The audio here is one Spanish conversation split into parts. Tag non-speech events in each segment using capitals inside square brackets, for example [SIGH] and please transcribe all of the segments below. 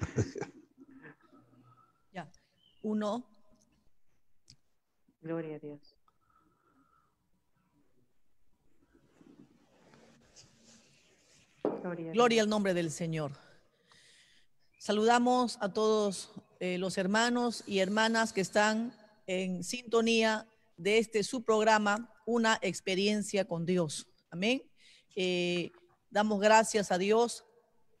[LAUGHS] ya. Uno. Gloria a Dios. Gloria, al nombre del Señor. Saludamos a todos eh, los hermanos y hermanas que están en sintonía de este su programa, Una experiencia con Dios. Amén. Eh, damos gracias a Dios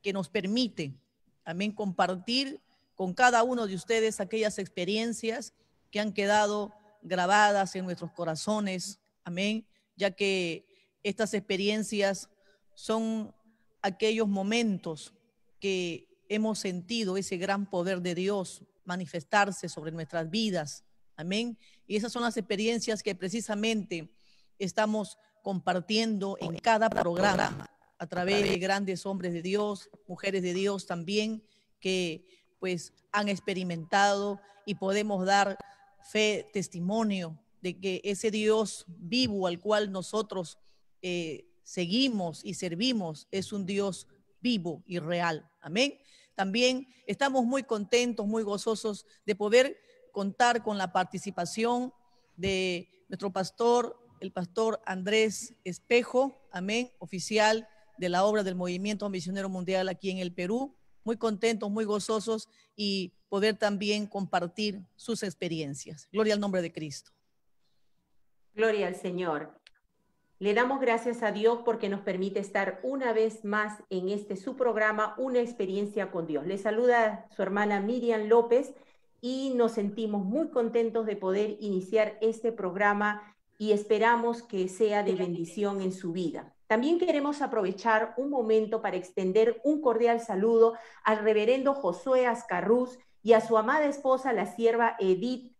que nos permite también compartir con cada uno de ustedes aquellas experiencias que han quedado grabadas en nuestros corazones. Amén. Ya que estas experiencias son aquellos momentos que hemos sentido ese gran poder de Dios manifestarse sobre nuestras vidas. Amén. Y esas son las experiencias que precisamente estamos compartiendo en cada programa a través de grandes hombres de Dios, mujeres de Dios también, que pues han experimentado y podemos dar fe, testimonio de que ese Dios vivo al cual nosotros eh, seguimos y servimos es un Dios vivo y real. Amén. También estamos muy contentos, muy gozosos de poder contar con la participación de nuestro pastor, el pastor Andrés Espejo, amén, oficial de la obra del Movimiento Misionero Mundial aquí en el Perú. Muy contentos, muy gozosos y poder también compartir sus experiencias. Gloria al nombre de Cristo. Gloria al Señor. Le damos gracias a Dios porque nos permite estar una vez más en este su programa, Una experiencia con Dios. Le saluda su hermana Miriam López y nos sentimos muy contentos de poder iniciar este programa y esperamos que sea de bendición en su vida. También queremos aprovechar un momento para extender un cordial saludo al reverendo Josué Ascarruz y a su amada esposa, la sierva Edith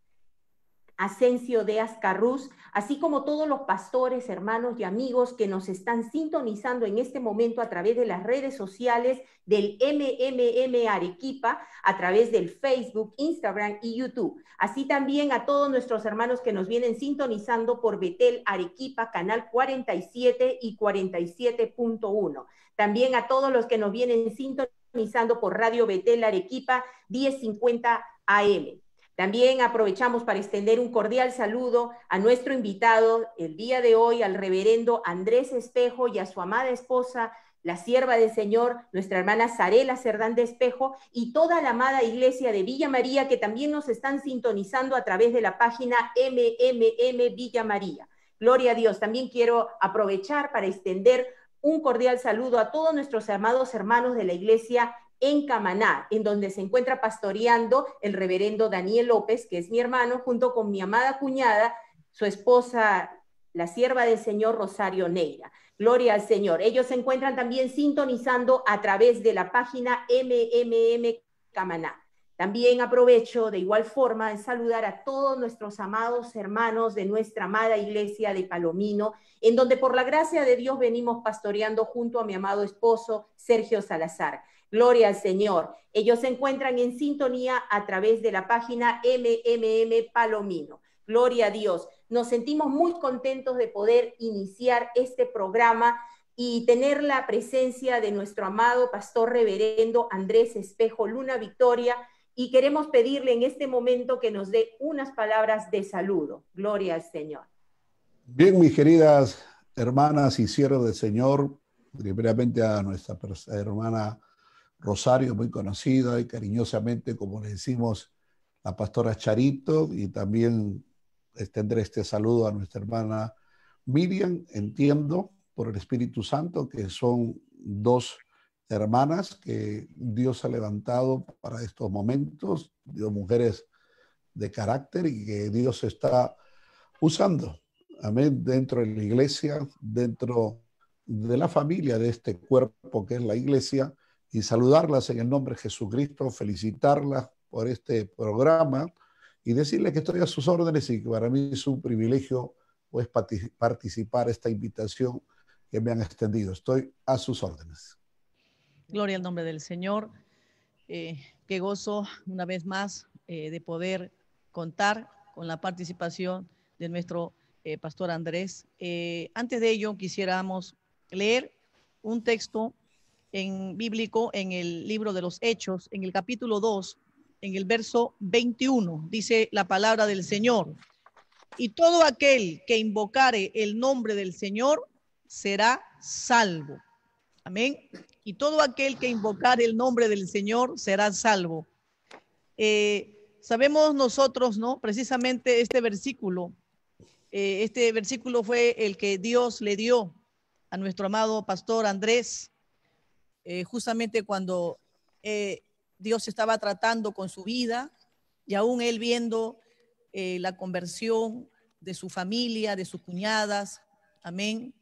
Asensio de Azcarruz, así como todos los pastores, hermanos y amigos que nos están sintonizando en este momento a través de las redes sociales del MMM Arequipa, a través del Facebook, Instagram y YouTube. Así también a todos nuestros hermanos que nos vienen sintonizando por Betel Arequipa, canal 47 y 47.1. También a todos los que nos vienen sintonizando por Radio Betel Arequipa 1050 AM. También aprovechamos para extender un cordial saludo a nuestro invitado el día de hoy, al reverendo Andrés Espejo y a su amada esposa, la sierva del Señor, nuestra hermana Sarela Cerdán de Espejo y toda la amada iglesia de Villa María que también nos están sintonizando a través de la página MMM Villa María. Gloria a Dios. También quiero aprovechar para extender un cordial saludo a todos nuestros amados hermanos de la iglesia en Camaná, en donde se encuentra pastoreando el reverendo Daniel López, que es mi hermano, junto con mi amada cuñada, su esposa, la sierva del Señor Rosario Neira. Gloria al Señor. Ellos se encuentran también sintonizando a través de la página MMM Camaná. También aprovecho de igual forma de saludar a todos nuestros amados hermanos de nuestra amada iglesia de Palomino, en donde por la gracia de Dios venimos pastoreando junto a mi amado esposo Sergio Salazar. Gloria al Señor. Ellos se encuentran en sintonía a través de la página MMM Palomino. Gloria a Dios. Nos sentimos muy contentos de poder iniciar este programa y tener la presencia de nuestro amado pastor reverendo Andrés Espejo Luna Victoria y queremos pedirle en este momento que nos dé unas palabras de saludo. Gloria al Señor. Bien, mis queridas hermanas y siervos del Señor, primeramente a nuestra hermana Rosario, muy conocida y cariñosamente, como le decimos, la pastora Charito, y también extender este saludo a nuestra hermana Miriam, entiendo por el Espíritu Santo que son dos hermanas que Dios ha levantado para estos momentos, dos mujeres de carácter y que Dios está usando, amén, dentro de la iglesia, dentro de la familia, de este cuerpo que es la iglesia, y saludarlas en el nombre de Jesucristo, felicitarlas por este programa y decirles que estoy a sus órdenes y que para mí es un privilegio pues, participar esta invitación que me han extendido. Estoy a sus órdenes. Gloria al nombre del Señor. Eh, qué gozo una vez más eh, de poder contar con la participación de nuestro eh, pastor Andrés. antes de ello, quisiéramos leer un texto en bíblico en el libro de los Hechos, en el capítulo 2, en el verso 21, dice la palabra del Señor. Y todo aquel que invocare el nombre del Señor será salvo. Amén. Y todo aquel que invocare el nombre del Señor será salvo. Eh, sabemos nosotros, ¿no? Precisamente este versículo, eh, este versículo fue el que Dios le dio a nuestro amado pastor Andrés eh, justamente cuando eh, Dios estaba tratando con su vida y aún él viendo eh, la conversión de su familia, de sus cuñadas, amén,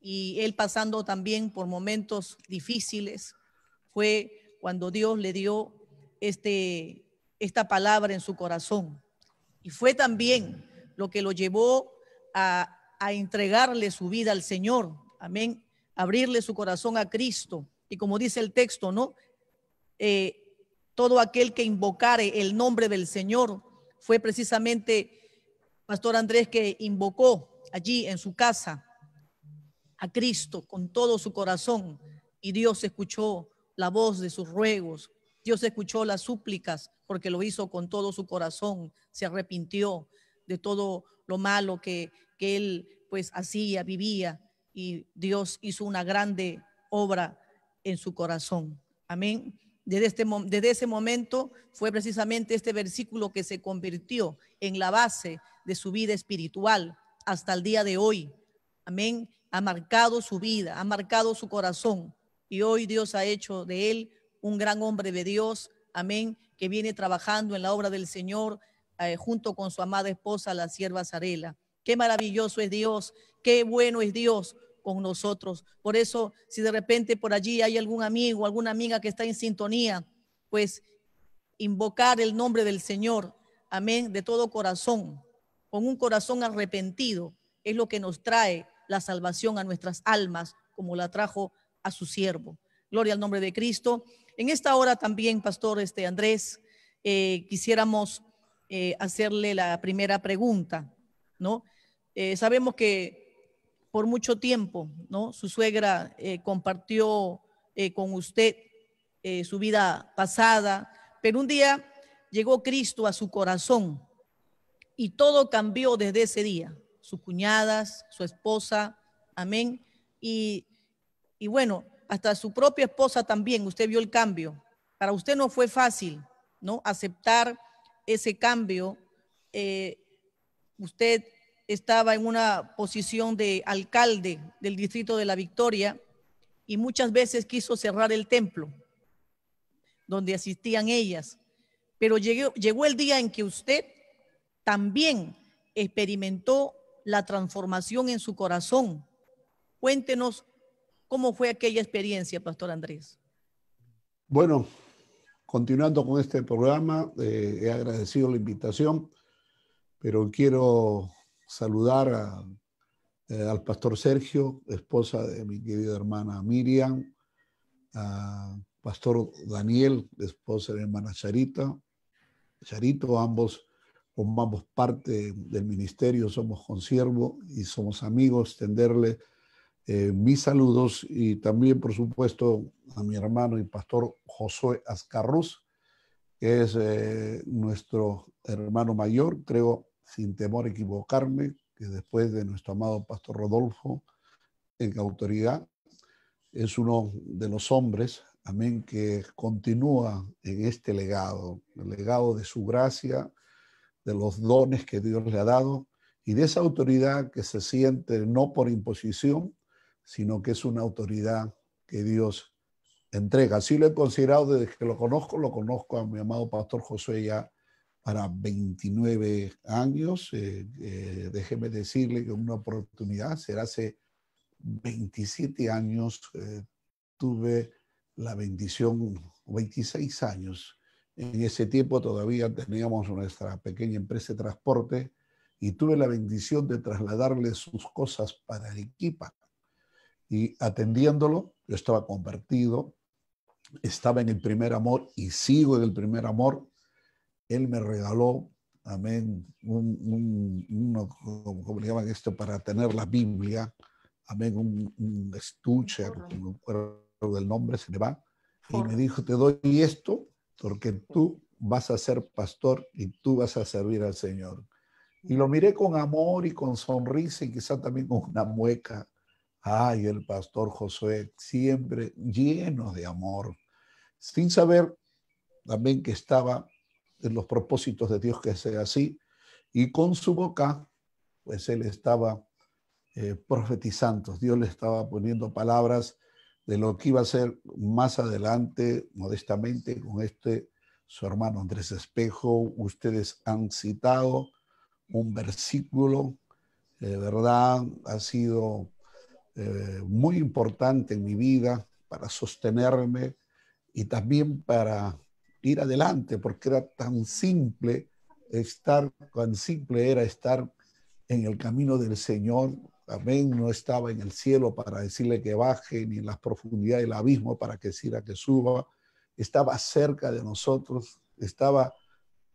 y él pasando también por momentos difíciles, fue cuando Dios le dio este, esta palabra en su corazón. Y fue también lo que lo llevó a, a entregarle su vida al Señor, amén, abrirle su corazón a Cristo. Y como dice el texto, ¿no? Eh, todo aquel que invocare el nombre del Señor fue precisamente Pastor Andrés que invocó allí en su casa a Cristo con todo su corazón y Dios escuchó la voz de sus ruegos, Dios escuchó las súplicas porque lo hizo con todo su corazón, se arrepintió de todo lo malo que, que él pues hacía, vivía y Dios hizo una grande obra en su corazón. Amén. Desde, este, ese momento fue precisamente este versículo que se convirtió en la base de su vida espiritual hasta el día de hoy. Amén. Ha marcado su vida, ha marcado su corazón. Y hoy Dios ha hecho de él un gran hombre de Dios. Amén. Que viene trabajando en la obra del Señor eh, junto con su amada esposa, la sierva Zarela. Qué maravilloso es Dios, qué bueno es Dios, con nosotros. Por eso, si de repente por allí hay algún amigo, alguna amiga que está en sintonía, pues invocar el nombre del Señor, amén, de todo corazón, con un corazón arrepentido, es lo que nos trae la salvación a nuestras almas, como la trajo a su siervo. Gloria al nombre de Cristo. En esta hora también, Pastor este, Andrés, eh, quisiéramos eh, hacerle la primera pregunta, ¿no? Eh, sabemos que por mucho tiempo, ¿no? Su suegra eh, compartió eh, con usted eh, su vida pasada, pero un día llegó Cristo a su corazón y todo cambió desde ese día. Sus cuñadas, su esposa, amén. Y, y bueno, hasta su propia esposa también, usted vio el cambio. Para usted no fue fácil, ¿no? Aceptar ese cambio. usted estaba en una posición de alcalde del distrito de La Victoria y muchas veces quiso cerrar el templo donde asistían ellas. Pero llegó, llegó el día en que usted también experimentó la transformación en su corazón. Cuéntenos cómo fue aquella experiencia, Pastor Andrés. Bueno, continuando con este programa, eh, he agradecido la invitación, pero quiero saludar eh, al pastor Sergio, esposa de mi querida hermana Miriam, a pastor Daniel, esposa de mi hermana Charita, Charito, ambos formamos parte del ministerio, somos consiervo y somos amigos, tenderle eh, mis saludos y también, por supuesto, a mi hermano y pastor Josué Azcarruz, que es eh, nuestro hermano mayor, creo sin temor a equivocarme, que después de nuestro amado pastor Rodolfo, en autoridad, es uno de los hombres, amén, que continúa en este legado, el legado de su gracia, de los dones que Dios le ha dado y de esa autoridad que se siente no por imposición, sino que es una autoridad que Dios entrega. Así lo he considerado desde que lo conozco, lo conozco a mi amado pastor José ya para 29 años. Eh, eh, déjeme decirle que una oportunidad será hace 27 años eh, tuve la bendición, 26 años. En ese tiempo todavía teníamos nuestra pequeña empresa de transporte y tuve la bendición de trasladarle sus cosas para Arequipa. Y atendiéndolo, yo estaba convertido, estaba en el primer amor y sigo en el primer amor él me regaló, amén, un, un, uno, como le llaman esto, para tener la Biblia, amén, un, estuche, no recuerdo del nombre, se le va, y me dijo, te doy esto porque tú vas a ser pastor y tú vas a servir al Señor. Y lo miré con amor y con sonrisa y quizá también con una mueca. Ay, el pastor Josué, siempre lleno de amor, sin saber también que estaba de los propósitos de Dios que sea así. Y con su boca, pues él estaba eh, profetizando, Dios le estaba poniendo palabras de lo que iba a ser más adelante, modestamente, con este, su hermano Andrés Espejo. Ustedes han citado un versículo, de eh, ¿verdad? Ha sido eh, muy importante en mi vida para sostenerme y también para ir adelante, porque era tan simple estar, tan simple era estar en el camino del Señor. Amén, no estaba en el cielo para decirle que baje, ni en las profundidades del abismo para que siga, que suba. Estaba cerca de nosotros, estaba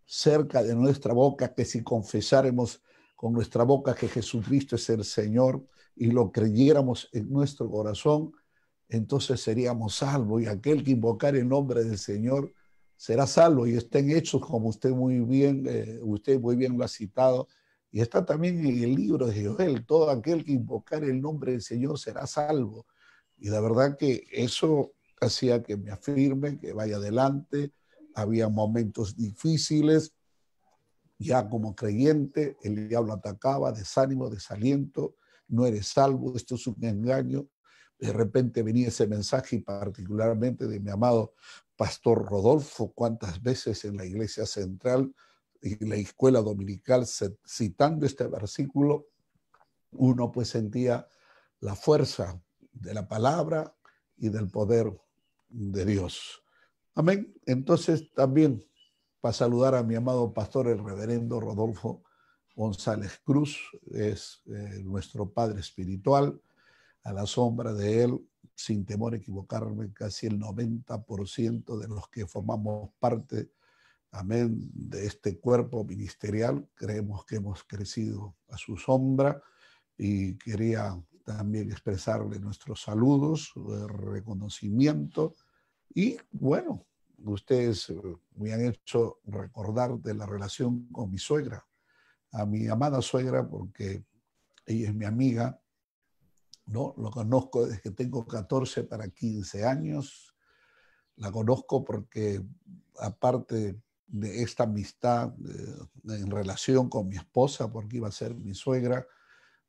cerca de nuestra boca, que si confesáramos con nuestra boca que Jesucristo es el Señor y lo creyéramos en nuestro corazón, entonces seríamos salvos. Y aquel que invocar el nombre del Señor será salvo y estén Hechos, como usted muy bien, eh, usted muy bien lo ha citado, y está también en el libro de Joel, todo aquel que invocar el nombre del Señor será salvo. Y la verdad que eso hacía que me afirme, que vaya adelante. Había momentos difíciles, ya como creyente, el diablo atacaba, desánimo, desaliento, no eres salvo, esto es un engaño. De repente venía ese mensaje particularmente de mi amado Pastor Rodolfo, cuántas veces en la iglesia central y la escuela dominical, citando este versículo, uno pues sentía la fuerza de la palabra y del poder de Dios. Amén. Entonces también para saludar a mi amado pastor, el reverendo Rodolfo González Cruz, es eh, nuestro padre espiritual. A la sombra de él sin temor a equivocarme, casi el 90% de los que formamos parte, amén, de este cuerpo ministerial, creemos que hemos crecido a su sombra y quería también expresarle nuestros saludos, eh, reconocimiento y bueno, ustedes eh, me han hecho recordar de la relación con mi suegra, a mi amada suegra, porque ella es mi amiga, ¿no? Lo conozco desde que tengo 14 para 15 años. La conozco porque, aparte de esta amistad eh, en relación con mi esposa, porque iba a ser mi suegra,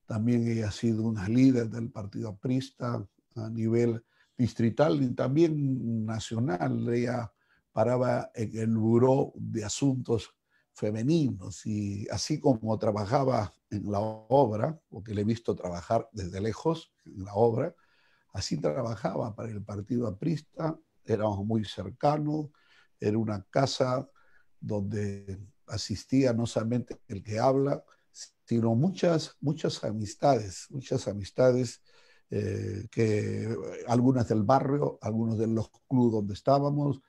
también ella ha sido una líder del Partido Aprista a nivel distrital y también nacional. Ella paraba en el buró de asuntos femeninos y así como trabajaba en la obra, porque le he visto trabajar desde lejos en la obra, así trabajaba para el partido aprista, éramos muy cercanos, era una casa donde asistía no solamente el que habla, sino muchas, muchas amistades, muchas amistades eh, que algunas del barrio, algunos de los clubes donde estábamos,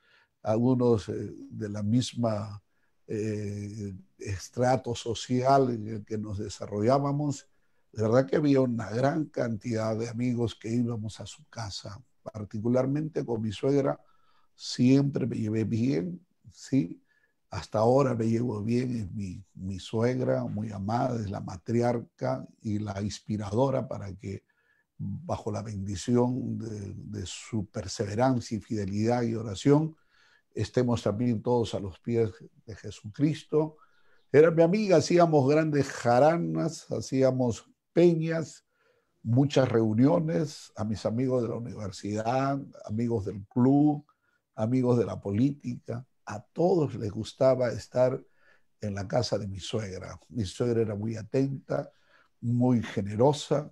algunos eh, de la misma eh, estrato social en el que nos desarrollábamos, de verdad que había una gran cantidad de amigos que íbamos a su casa, particularmente con mi suegra, siempre me llevé bien, ¿sí? Hasta ahora me llevo bien, es mi, suegra, muy amada, es la matriarca y la inspiradora para que bajo la bendición de, de su perseverancia y fidelidad y oración, estemos también todos a los pies de Jesucristo. Era mi amiga, hacíamos grandes jaranas, hacíamos peñas, muchas reuniones a mis amigos de la universidad, amigos del club, amigos de la política. A todos les gustaba estar en la casa de mi suegra. Mi suegra era muy atenta, muy generosa,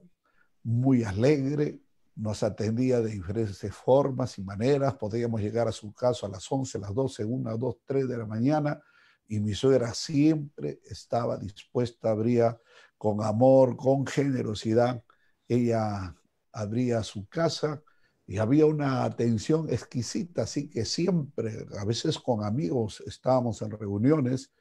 muy alegre, nos atendía de diferentes formas y maneras. Podíamos llegar a su casa a las 11, las 12, 1, 2, 3 de la mañana y mi suegra siempre estaba dispuesta, abría con amor, con generosidad, ella abría su casa y había una atención exquisita, así que siempre, a veces con amigos, estábamos en reuniones,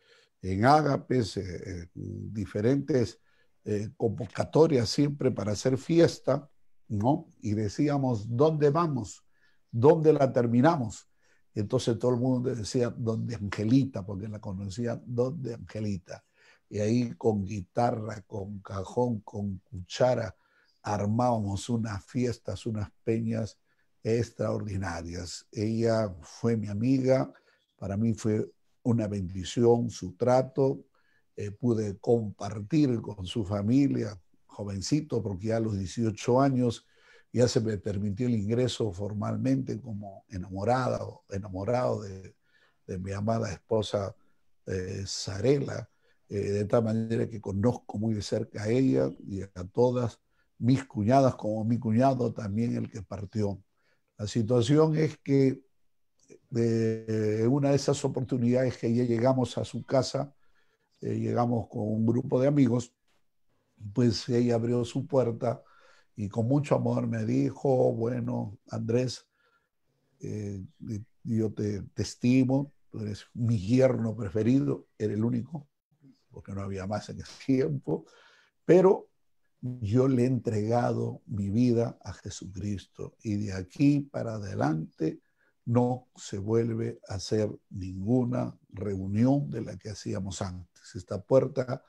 en ágapes, eh, eh, diferentes eh, convocatorias siempre para hacer fiesta ¿no? Y decíamos, ¿dónde vamos? ¿Dónde la terminamos? entonces todo el mundo decía, ¿dónde Angelita? Porque la conocía, ¿dónde Angelita? Y ahí con guitarra, con cajón, con cuchara, armábamos unas fiestas, unas peñas extraordinarias. Ella fue mi amiga, para mí fue una bendición su trato, eh, pude compartir con su familia, jovencito, porque ya a los 18 años ya se me permitió el ingreso formalmente como enamorada o enamorado de, mi amada esposa eh, eh, de tal manera que conozco muy de cerca a ella y a todas mis cuñadas, como mi cuñado también el que partió. La situación es que de eh, una de esas oportunidades que ya llegamos a su casa, eh, llegamos con un grupo de amigos pues ella abrió su puerta y con mucho amor me dijo, bueno, Andrés, eh, yo te, te, estimo, eres mi yerno preferido, eres el único, porque no había más en ese tiempo, pero yo le he entregado mi vida a Jesucristo y de aquí para adelante no se vuelve a hacer ninguna reunión de la que hacíamos antes. Esta puerta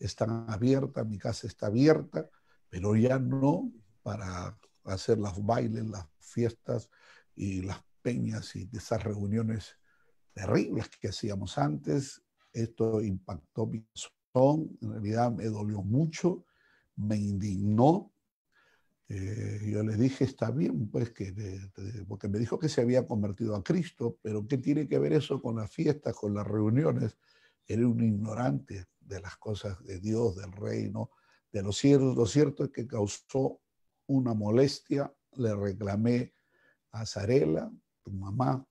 están abierta mi casa está abierta, pero ya no para hacer los bailes, las fiestas y las peñas y esas reuniones terribles que hacíamos antes. Esto impactó mi son, en realidad me dolió mucho, me indignó. Eh, yo le dije, está bien, pues, que, porque me dijo que se había convertido a Cristo, pero ¿qué tiene que ver eso con las fiestas, con las reuniones? Era un ignorante, de las cosas de Dios, del reino, de los cielos Lo cierto es que causó una molestia, le reclamé a Zarela, tu mamá,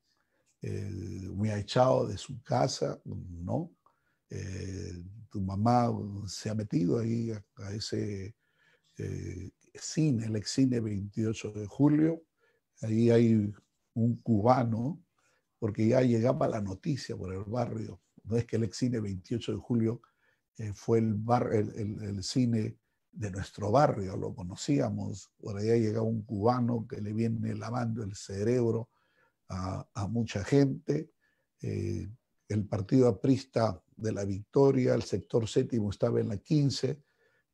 eh, me ha echado de su casa, no. Eh, tu mamá se ha metido ahí a, ese eh, cine, el ex cine 28 de julio. Ahí hay un cubano, porque ya llegaba la noticia por el barrio. No es que el ex cine 28 de julio eh, fue el, cine de nuestro barrio, lo conocíamos, por allá llegaba un cubano que le viene lavando el cerebro a, mucha gente, eh, el partido aprista de la victoria, el sector séptimo estaba en la 15,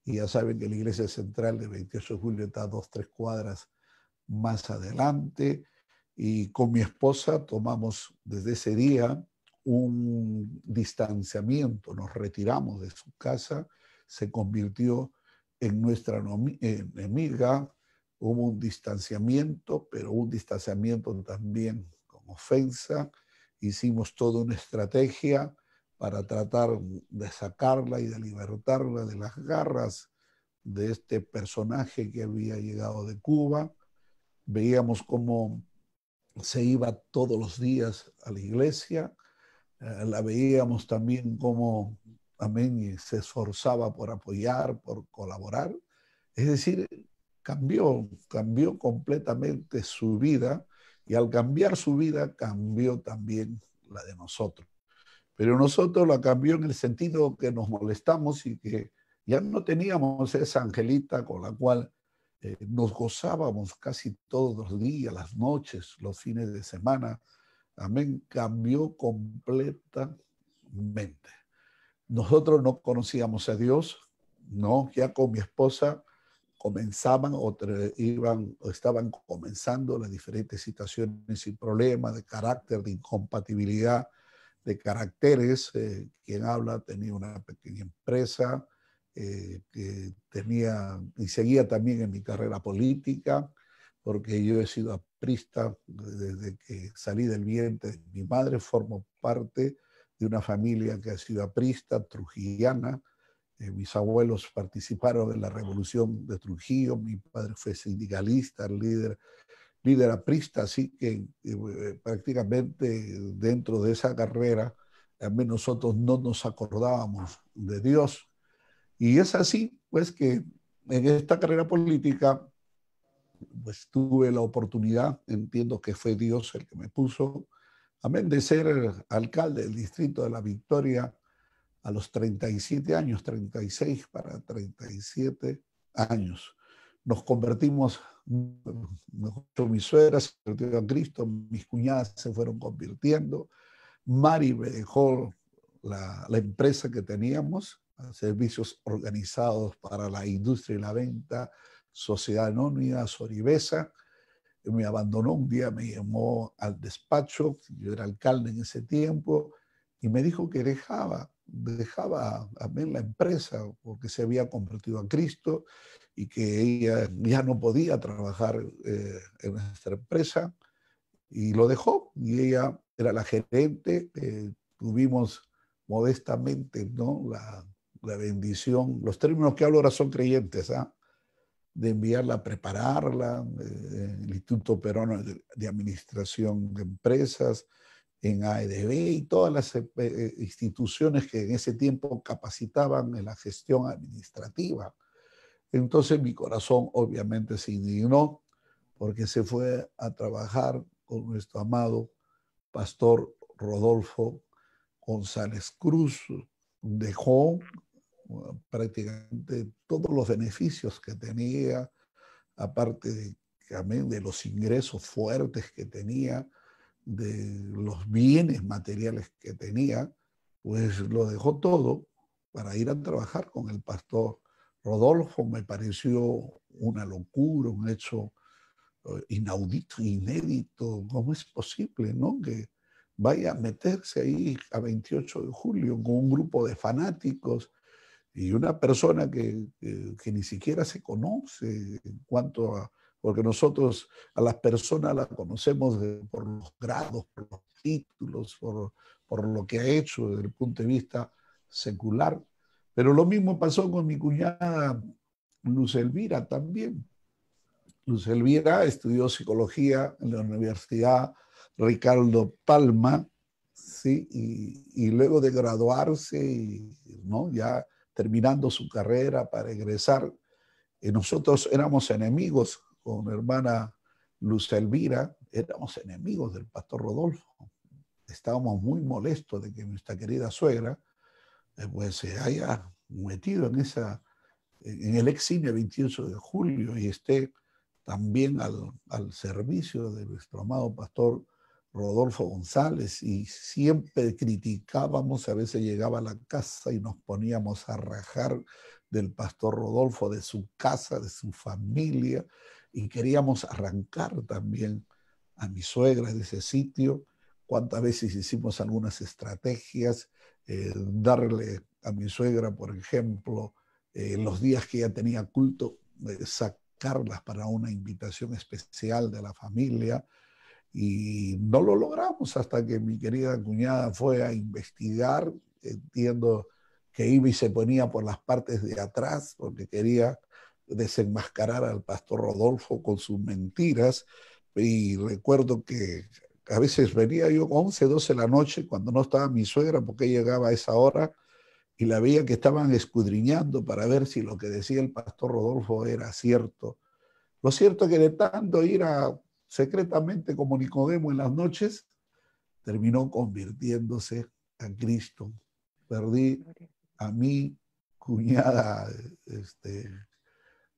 y ya saben que la iglesia central de 28 de julio está a dos, tres cuadras más adelante, y con mi esposa tomamos desde ese día un distanciamiento, nos retiramos de su casa, se convirtió en nuestra enemiga, hubo un distanciamiento, pero un distanciamiento también con ofensa, hicimos toda una estrategia para tratar de sacarla y de libertarla de las garras de este personaje que había llegado de Cuba. Veíamos cómo se iba todos los días a la iglesia, eh, la veíamos también como, amén, eh, se esforzaba por apoyar, por colaborar. Es decir, cambió, cambió completamente su vida y al cambiar su vida cambió también la de nosotros. Pero nosotros la cambió en el sentido que nos molestamos y que ya no teníamos esa angelita con la cual eh, nos gozábamos casi todos los días, las noches, los fines de semana, Amén. Cambió completamente. Nosotros no conocíamos a Dios, no, ya con mi esposa comenzaban o iban estaban comenzando las diferentes situaciones y problemas de carácter, de incompatibilidad de caracteres. Eh, quien habla tenía una pequeña empresa eh, que tenía y seguía también en mi carrera política porque yo he sido aprista desde que salí del vientre mi madre, formó parte de una familia que ha sido aprista, trujillana. Eh, mis abuelos participaron en la revolución de Trujillo, mi padre fue sindicalista, líder, líder aprista, así que eh, eh, prácticamente dentro de esa carrera también nosotros no nos acordábamos de Dios. Y es así, pues, que en esta carrera política pues tuve la oportunidad, entiendo que fue Dios el que me puso, a de ser alcalde del distrito de la Victoria a los 37 años, 36 para 37 años. Nos convertimos, mejor mi suegra se convirtió a Cristo, mis cuñadas se fueron convirtiendo, Mari me dejó la empresa que teníamos, servicios organizados para la industria y la venta, Sociedad Anónima, Soribesa, me abandonó un día, me llamó al despacho, yo era alcalde en ese tiempo, y me dijo que dejaba, dejaba a mí la empresa porque se había convertido a Cristo y que ella ya no podía trabajar eh, en nuestra empresa, y lo dejó, y ella era la gerente, eh, tuvimos modestamente ¿no? la, bendición, los términos que hablo ahora son creyentes, ¿ah? de enviarla prepararla, eh, el Instituto Perón de, Administración de Empresas, en AEDB y todas las eh, eh, instituciones que en ese tiempo capacitaban en la gestión administrativa. Entonces mi corazón obviamente se indignó porque se fue a trabajar con nuestro amado pastor Rodolfo González Cruz. Dejó prácticamente todos los beneficios que tenía, aparte de, de los ingresos fuertes que tenía, de los bienes materiales que tenía, pues lo dejó todo para ir a trabajar con el pastor Rodolfo. Me pareció una locura, un hecho eh, inaudito, inédito. ¿Cómo es posible, no? Que vaya a meterse ahí a 28 de julio con un grupo de fanáticos y una persona que, que, ni siquiera se conoce en cuanto a, porque nosotros a las personas las conocemos por los grados, por los títulos, por, por lo que ha hecho desde el punto de vista secular. Pero lo mismo pasó con mi cuñada Luz Elvira también. Luz Elvira estudió psicología en la Universidad Ricardo Palma, ¿sí? y, luego de graduarse, y, ¿no? ya terminando su carrera para egresar. Eh, nosotros éramos enemigos con hermana Luz Elvira, éramos enemigos del pastor Rodolfo. Estábamos muy molestos de que nuestra querida suegra eh, pues, se haya metido en, esa, en el exilio 28 de julio y esté también al, al servicio de nuestro amado pastor Rodolfo González y siempre criticábamos, a veces llegaba a la casa y nos poníamos a rajar del pastor Rodolfo, de su casa, de su familia, y queríamos arrancar también a mi suegra de ese sitio, cuántas veces hicimos algunas estrategias, eh, darle a mi suegra, por ejemplo, en eh, los días que ya tenía culto, sacarlas para una invitación especial de la familia, y no lo logramos hasta que mi querida cuñada fue a investigar. Entiendo que iba se ponía por las partes de atrás porque quería desenmascarar al pastor Rodolfo con sus mentiras. Y recuerdo que a veces venía yo 11, 12 de la noche cuando no estaba mi suegra porque llegaba a esa hora y la veía que estaban escudriñando para ver si lo que decía el pastor Rodolfo era cierto. Lo cierto es que de tanto ir a secretamente como Nicodemo en las noches, terminó convirtiéndose a Cristo. Perdí a mi cuñada este,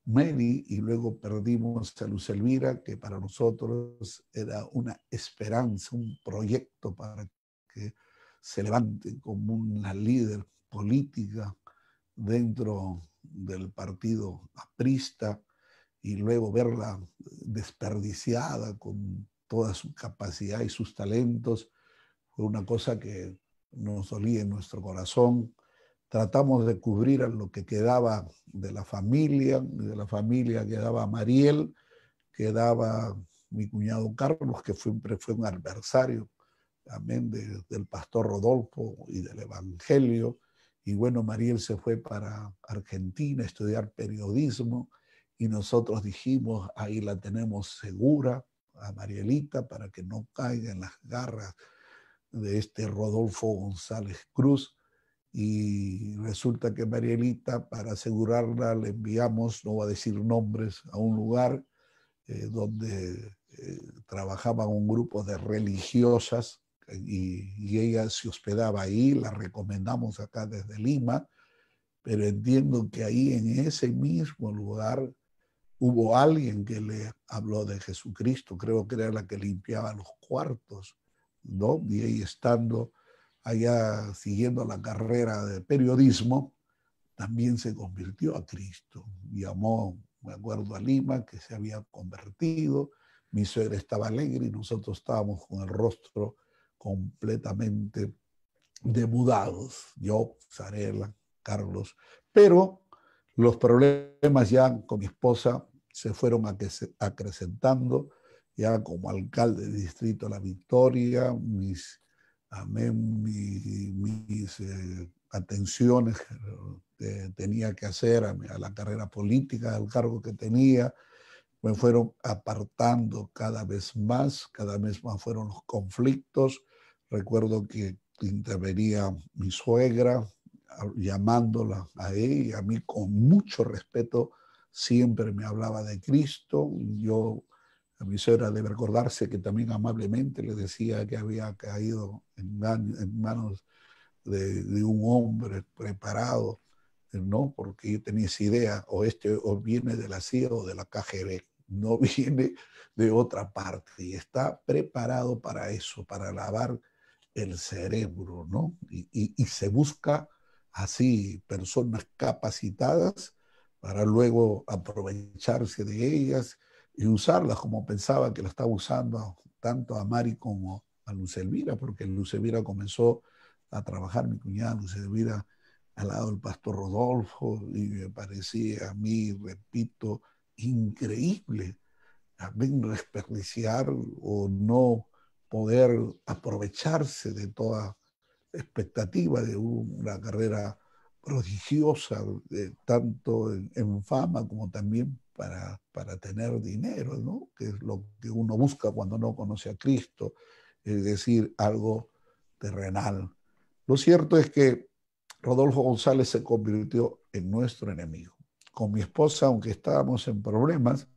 Mary y luego perdimos a Luz Elvira, que para nosotros era una esperanza, un proyecto para que se levante como una líder política dentro del partido aprista y luego verla desperdiciada con toda su capacidad y sus talentos fue una cosa que nos dolía en nuestro corazón. Tratamos de cubrir a lo que quedaba de la familia, de la familia quedaba Mariel, quedaba mi cuñado Carlos, que fue, fue un adversario amén, del pastor Rodolfo y del Evangelio. Y bueno, Mariel se fue para Argentina a estudiar periodismo y nosotros dijimos, ahí la tenemos segura, a Marielita, para que no caiga en las garras de este Rodolfo González Cruz. Y resulta que Marielita, para asegurarla, le enviamos, no va a decir nombres, a un lugar eh, donde eh, trabajaba un grupo de religiosas y, y ella se hospedaba ahí, la recomendamos acá desde Lima, pero entiendo que ahí en ese mismo lugar hubo alguien que le habló de Jesucristo, creo que era la que limpiaba los cuartos, ¿no? Y ahí estando allá siguiendo la carrera de periodismo, también se convirtió a Cristo. Llamó, me acuerdo, a Lima, que se había convertido. Mi suegra estaba alegre y nosotros estábamos con el rostro completamente demudados. Yo, Zarela, Carlos. Pero los problemas ya con mi esposa se fueron acrecentando, ya como alcalde de distrito La Victoria, mis, amén, mis, eh, atenciones que tenía que hacer a, la carrera política, al cargo que tenía, me fueron apartando cada vez más, cada vez más fueron los conflictos. Recuerdo que intervenía mi suegra, llamándola a ella, a mí con mucho respeto, siempre me hablaba de Cristo. Yo, a mi suegra debe recordarse que también amablemente le decía que había caído en, manos de, un hombre preparado, ¿no? Porque yo tenía esa idea, o este viene de la CIA o de la KGB, no [LAUGHS] viene de otra parte y está preparado para eso, para lavar el cerebro, ¿no? Y, y se busca así personas capacitadas para luego aprovecharse de ellas y usarlas como pensaba que lo estaba usando tanto a Mari como a Luz Elvira, porque Luz Elvira comenzó a trabajar, mi cuñada Luz Elvira, al lado del pastor Rodolfo, y me parecía a mí, repito, increíble también desperdiciar o no poder aprovecharse de todas, expectativa de una carrera prodigiosa, tanto en, fama como también para, tener dinero, que es lo que uno busca cuando no conoce a Cristo, es decir, algo terrenal. Lo cierto es que Rodolfo González se convirtió en nuestro enemigo. Con mi esposa, aunque estábamos en problemas,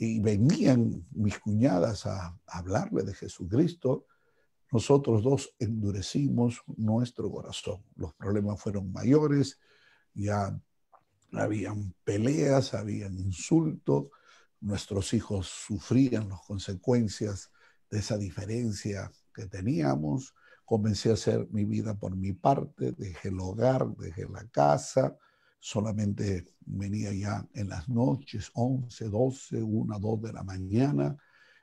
y venían mis cuñadas a hablarle de Jesucristo, nosotros dos endurecimos nuestro corazón. Los problemas fueron mayores, ya habían peleas, habían insultos, nuestros hijos sufrían las consecuencias de esa diferencia que teníamos. Comencé a hacer mi vida por mi parte, dejé el hogar, dejé la casa, solamente venía ya en las noches, 11, 12, 1, 2 de la mañana.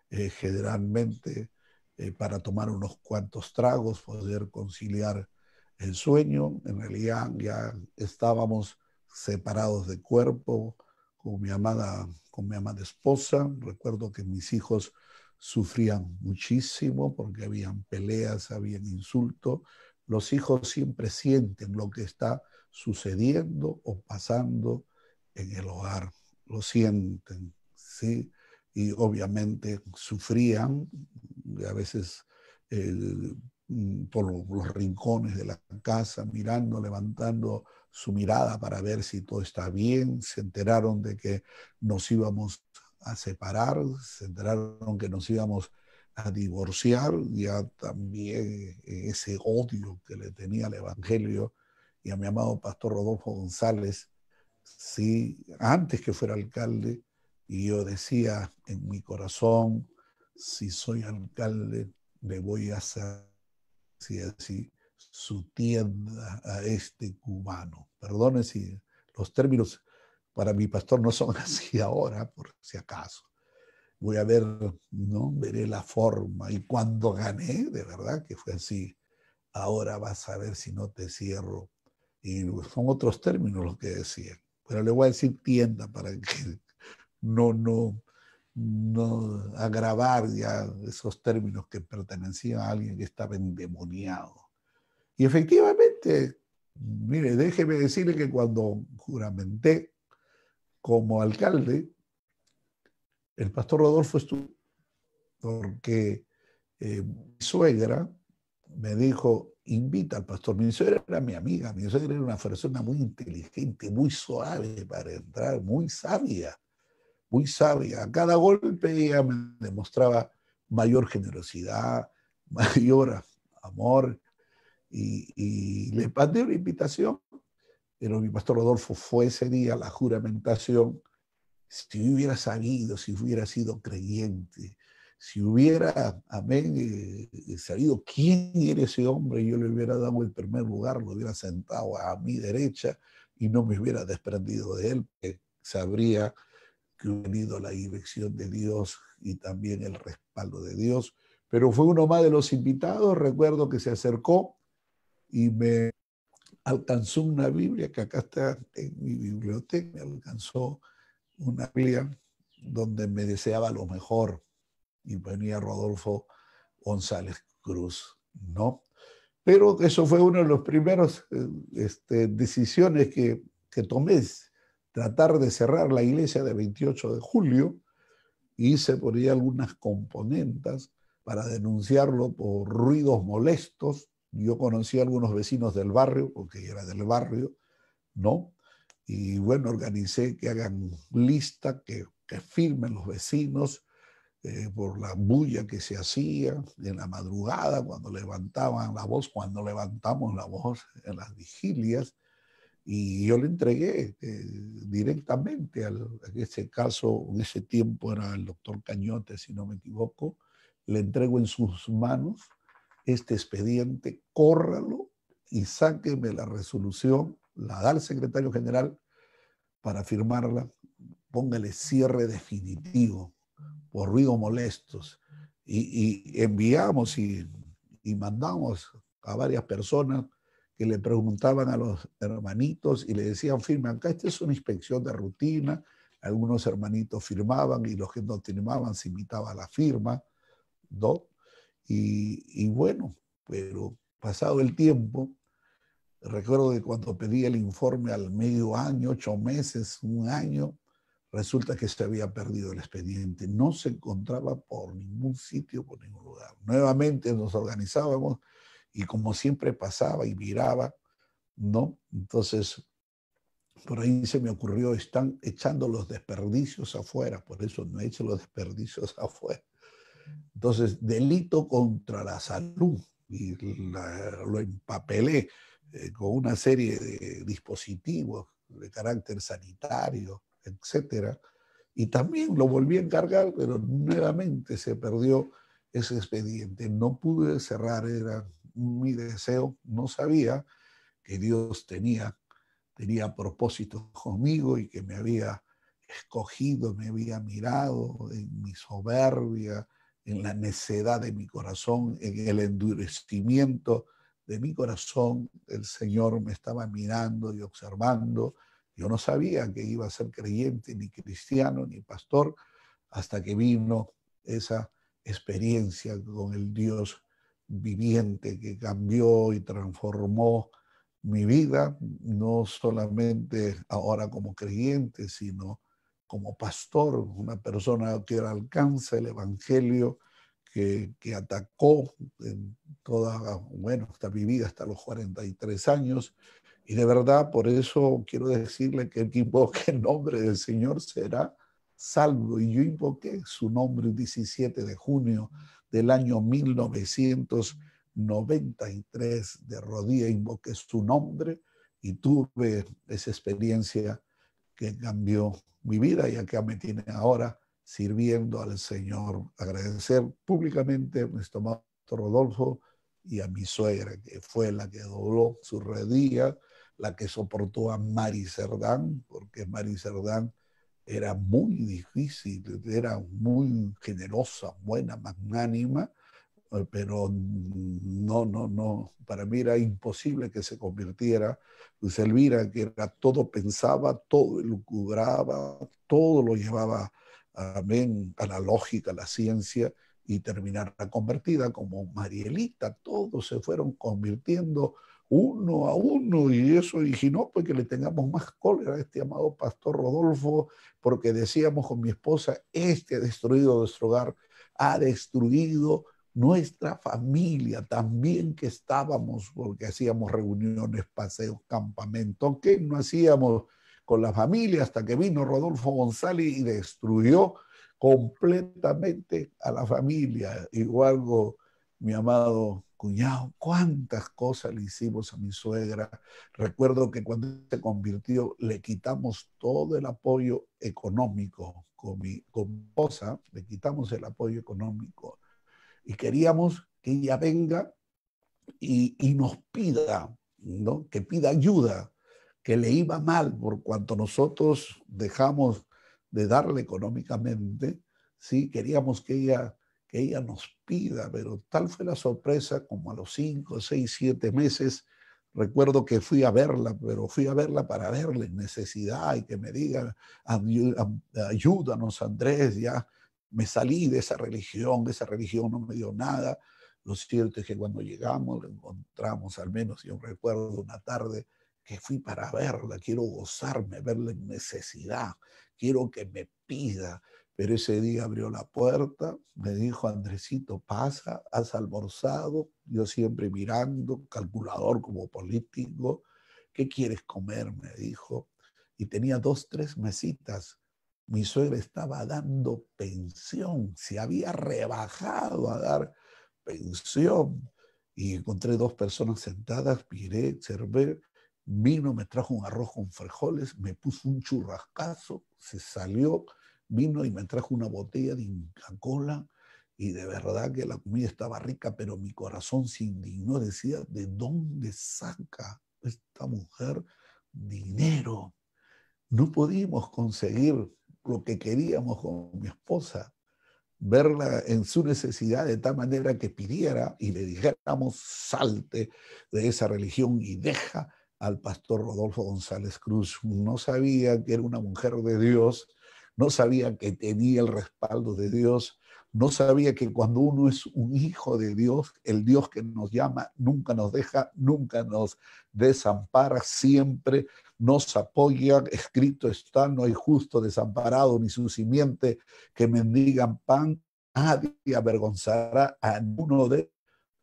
Eh, generalmente eh, para tomar unos cuantos tragos, poder conciliar el sueño. En realidad ya estábamos separados de cuerpo con mi amada, con mi amada esposa. Recuerdo que mis hijos sufrían muchísimo porque habían peleas, habían insultos. Los hijos siempre sienten lo que está sucediendo o pasando en el hogar. Lo sienten, ¿sí? y obviamente sufrían a veces eh, mm, por los rincones de la casa, mirando, levantando su mirada para ver si todo está bien, se enteraron de que nos íbamos a separar, se enteraron que nos íbamos a divorciar, ya también ese odio que le tenía al Evangelio y a mi amado pastor Rodolfo González, sí, antes que fuera alcalde, y yo decía en mi corazón, si soy alcalde, le voy a hacer así su tienda a este cubano. Perdone si los términos para mi pastor no son [LAUGHS] así ahora, por si acaso. Voy a ver, ¿no? Veré la forma. Y cuando gané, de verdad que fue así, ahora vas a ver si no te cierro. Y son otros términos los que decía. Pero le voy a decir tienda para que no, no, no agravar ya esos términos que pertenecían a alguien que estaba endemoniado. Y efectivamente, mire, déjeme decirle que cuando juramenté como alcalde, el pastor Rodolfo estuvo, porque eh, mi suegra me dijo, invita al pastor. Mi suegra era mi amiga, mi suegra era una persona muy inteligente, muy suave para entrar, muy sabia muy sabia. A cada golpe ella me demostraba mayor generosidad, [LAUGHS] mayor amor. Y, le mandé una invitación, pero mi pastor Rodolfo fue ese día a la juramentación. Si hubiera sabido, si hubiera sido creyente, si hubiera, amén, eh, eh, sabido quién era ese hombre, yo le hubiera dado el primer lugar, lo hubiera sentado a mi derecha y no me hubiera desprendido de él, que sabría venido la dirección de Dios y también el respaldo de Dios. Pero fue uno más de los invitados, recuerdo que se acercó y me alcanzó una Biblia, que acá está en mi biblioteca, me alcanzó una Biblia donde me deseaba lo mejor y venía Rodolfo González Cruz, ¿no? Pero eso fue una de las primeras eh, este, decisiones que, que tomé, tratar de cerrar la iglesia de 28 de julio, hice por ahí algunas componentas para denunciarlo por ruidos molestos. Yo conocí a algunos vecinos del barrio, porque era del barrio, ¿no? Y bueno, organicé que hagan lista, que, firmen los vecinos eh, por la bulla que se hacía en la madrugada, cuando levantaban la voz, cuando levantamos la voz en las vigilias. Y yo le entregué eh, directamente, al, ese caso, en ese tiempo era el doctor Cañote, si no me equivoco, le entrego en sus manos este expediente, córralo y sáqueme la resolución, la da al secretario general para firmarla, póngale cierre definitivo por ruido molestos. Y, enviamos y mandamos a varias personas que le preguntaban a los hermanitos y le decían, firme acá, esta es una inspección de rutina. Algunos hermanitos firmaban y los que no firmaban se invitaba a la firma, ¿no? Y, bueno, pero pasado el tiempo, recuerdo de cuando pedí el informe al medio año, ocho meses, un año, resulta que se había perdido el expediente, no se encontraba por ningún sitio, por ningún lugar. Nuevamente nos organizábamos y como siempre pasaba y miraba, ¿no? Entonces, por ahí se me ocurrió, están echando los desperdicios afuera, por eso no he hecho los desperdicios [LAUGHS] afuera. Entonces, delito contra la salud, y lo empapelé eh, con una serie de dispositivos de carácter sanitario, etcétera, y también lo volví a encargar, pero nuevamente se perdió ese expediente. No pude cerrar, era mi deseo, no sabía que Dios tenía, tenía conmigo y que me había escogido, me había mirado en mi soberbia, en la necedad de mi corazón, en el endurecimiento de mi corazón. El Señor me estaba mirando y observando. Yo no sabía que iba a ser creyente, ni cristiano, ni pastor, hasta que vino esa experiencia con el Dios viviente que cambió y transformó mi vida, no solamente ahora como creyente, sino como pastor, una persona que alcanza el Evangelio, que, atacó en toda, bueno, hasta mi vida, hasta los 43 años. Y de verdad, por eso quiero decirle que el que invoque el nombre del Señor será salvo. Y yo invoqué su nombre el 17 de junio del año 1993, de rodilla invoqué su nombre y tuve esa experiencia que cambió mi vida y acá me tiene ahora sirviendo al Señor. Agradecer públicamente a nuestro maestro Rodolfo y a mi suegra, que fue la que dobló su rodilla, la que soportó a Mari Cerdán, porque Mari Cerdán era muy difícil, era muy generosa, buena, magnánima, eh, pero no, no, no, para mí era imposible que se convirtiera Elvira, que era todo pensaba, todo lucubraba, todo lo llevaba a la lógica, a la ciencia, y terminara convertida como Marielita, todos se fueron convirtiendo uno a uno y eso originó pues que le tengamos más cólera a este amado pastor Rodolfo porque decíamos con mi esposa, este ha destruido nuestro hogar, ha destruido nuestra familia también que estábamos, porque hacíamos reuniones, paseos, campamentos, que no hacíamos con la familia hasta que vino Rodolfo González y destruyó completamente a la familia. Igual mi amado cuántas cosas le hicimos a mi suegra. Recuerdo que cuando se convirtió le quitamos todo el apoyo económico con mi, esposa, le quitamos el apoyo económico y queríamos que ella venga y, nos pida, ¿no? que pida ayuda, que le iba mal por cuanto nosotros dejamos de darle económicamente, ¿sí? queríamos que ella ella nos pida, pero tal fue la sorpresa como a los cinco, seis, siete meses. Recuerdo que fui a verla, pero fui a verla para verle necesidad y que me diga, ayúdanos Andrés, ya me salí de esa religión, esa religión no me dio nada. Lo cierto es que cuando llegamos, lo encontramos, al menos yo recuerdo una tarde que fui para verla, quiero gozarme, verla en necesidad, quiero que me pida, pero ese día abrió la puerta, me dijo, Andresito, pasa, has almorzado, yo siempre mirando, calculador como político, ¿qué quieres comer? Me dijo. Y tenía dos, tres mesitas. Mi suegra estaba dando pensión, se había rebajado a dar pensión. Y encontré dos personas sentadas, miré, observé, vino, me trajo un arroz con frijoles, me puso un churrascazo, se salió vino y me trajo una botella de Inca Cola y de verdad que la comida estaba rica, pero mi corazón se indignó, decía, ¿de dónde saca esta mujer dinero? No podíamos conseguir lo que queríamos con mi esposa, verla en su necesidad de tal manera que pidiera y le dijéramos, salte de esa religión y deja al pastor Rodolfo González Cruz. No sabía que era una mujer de Dios no sabía que tenía el respaldo de Dios, no sabía que cuando uno es un hijo de Dios, el Dios que nos llama nunca nos deja, nunca nos desampara, siempre nos apoya. Escrito está, no hay justo desamparado ni su simiente que mendigan pan. Nadie avergonzará a uno de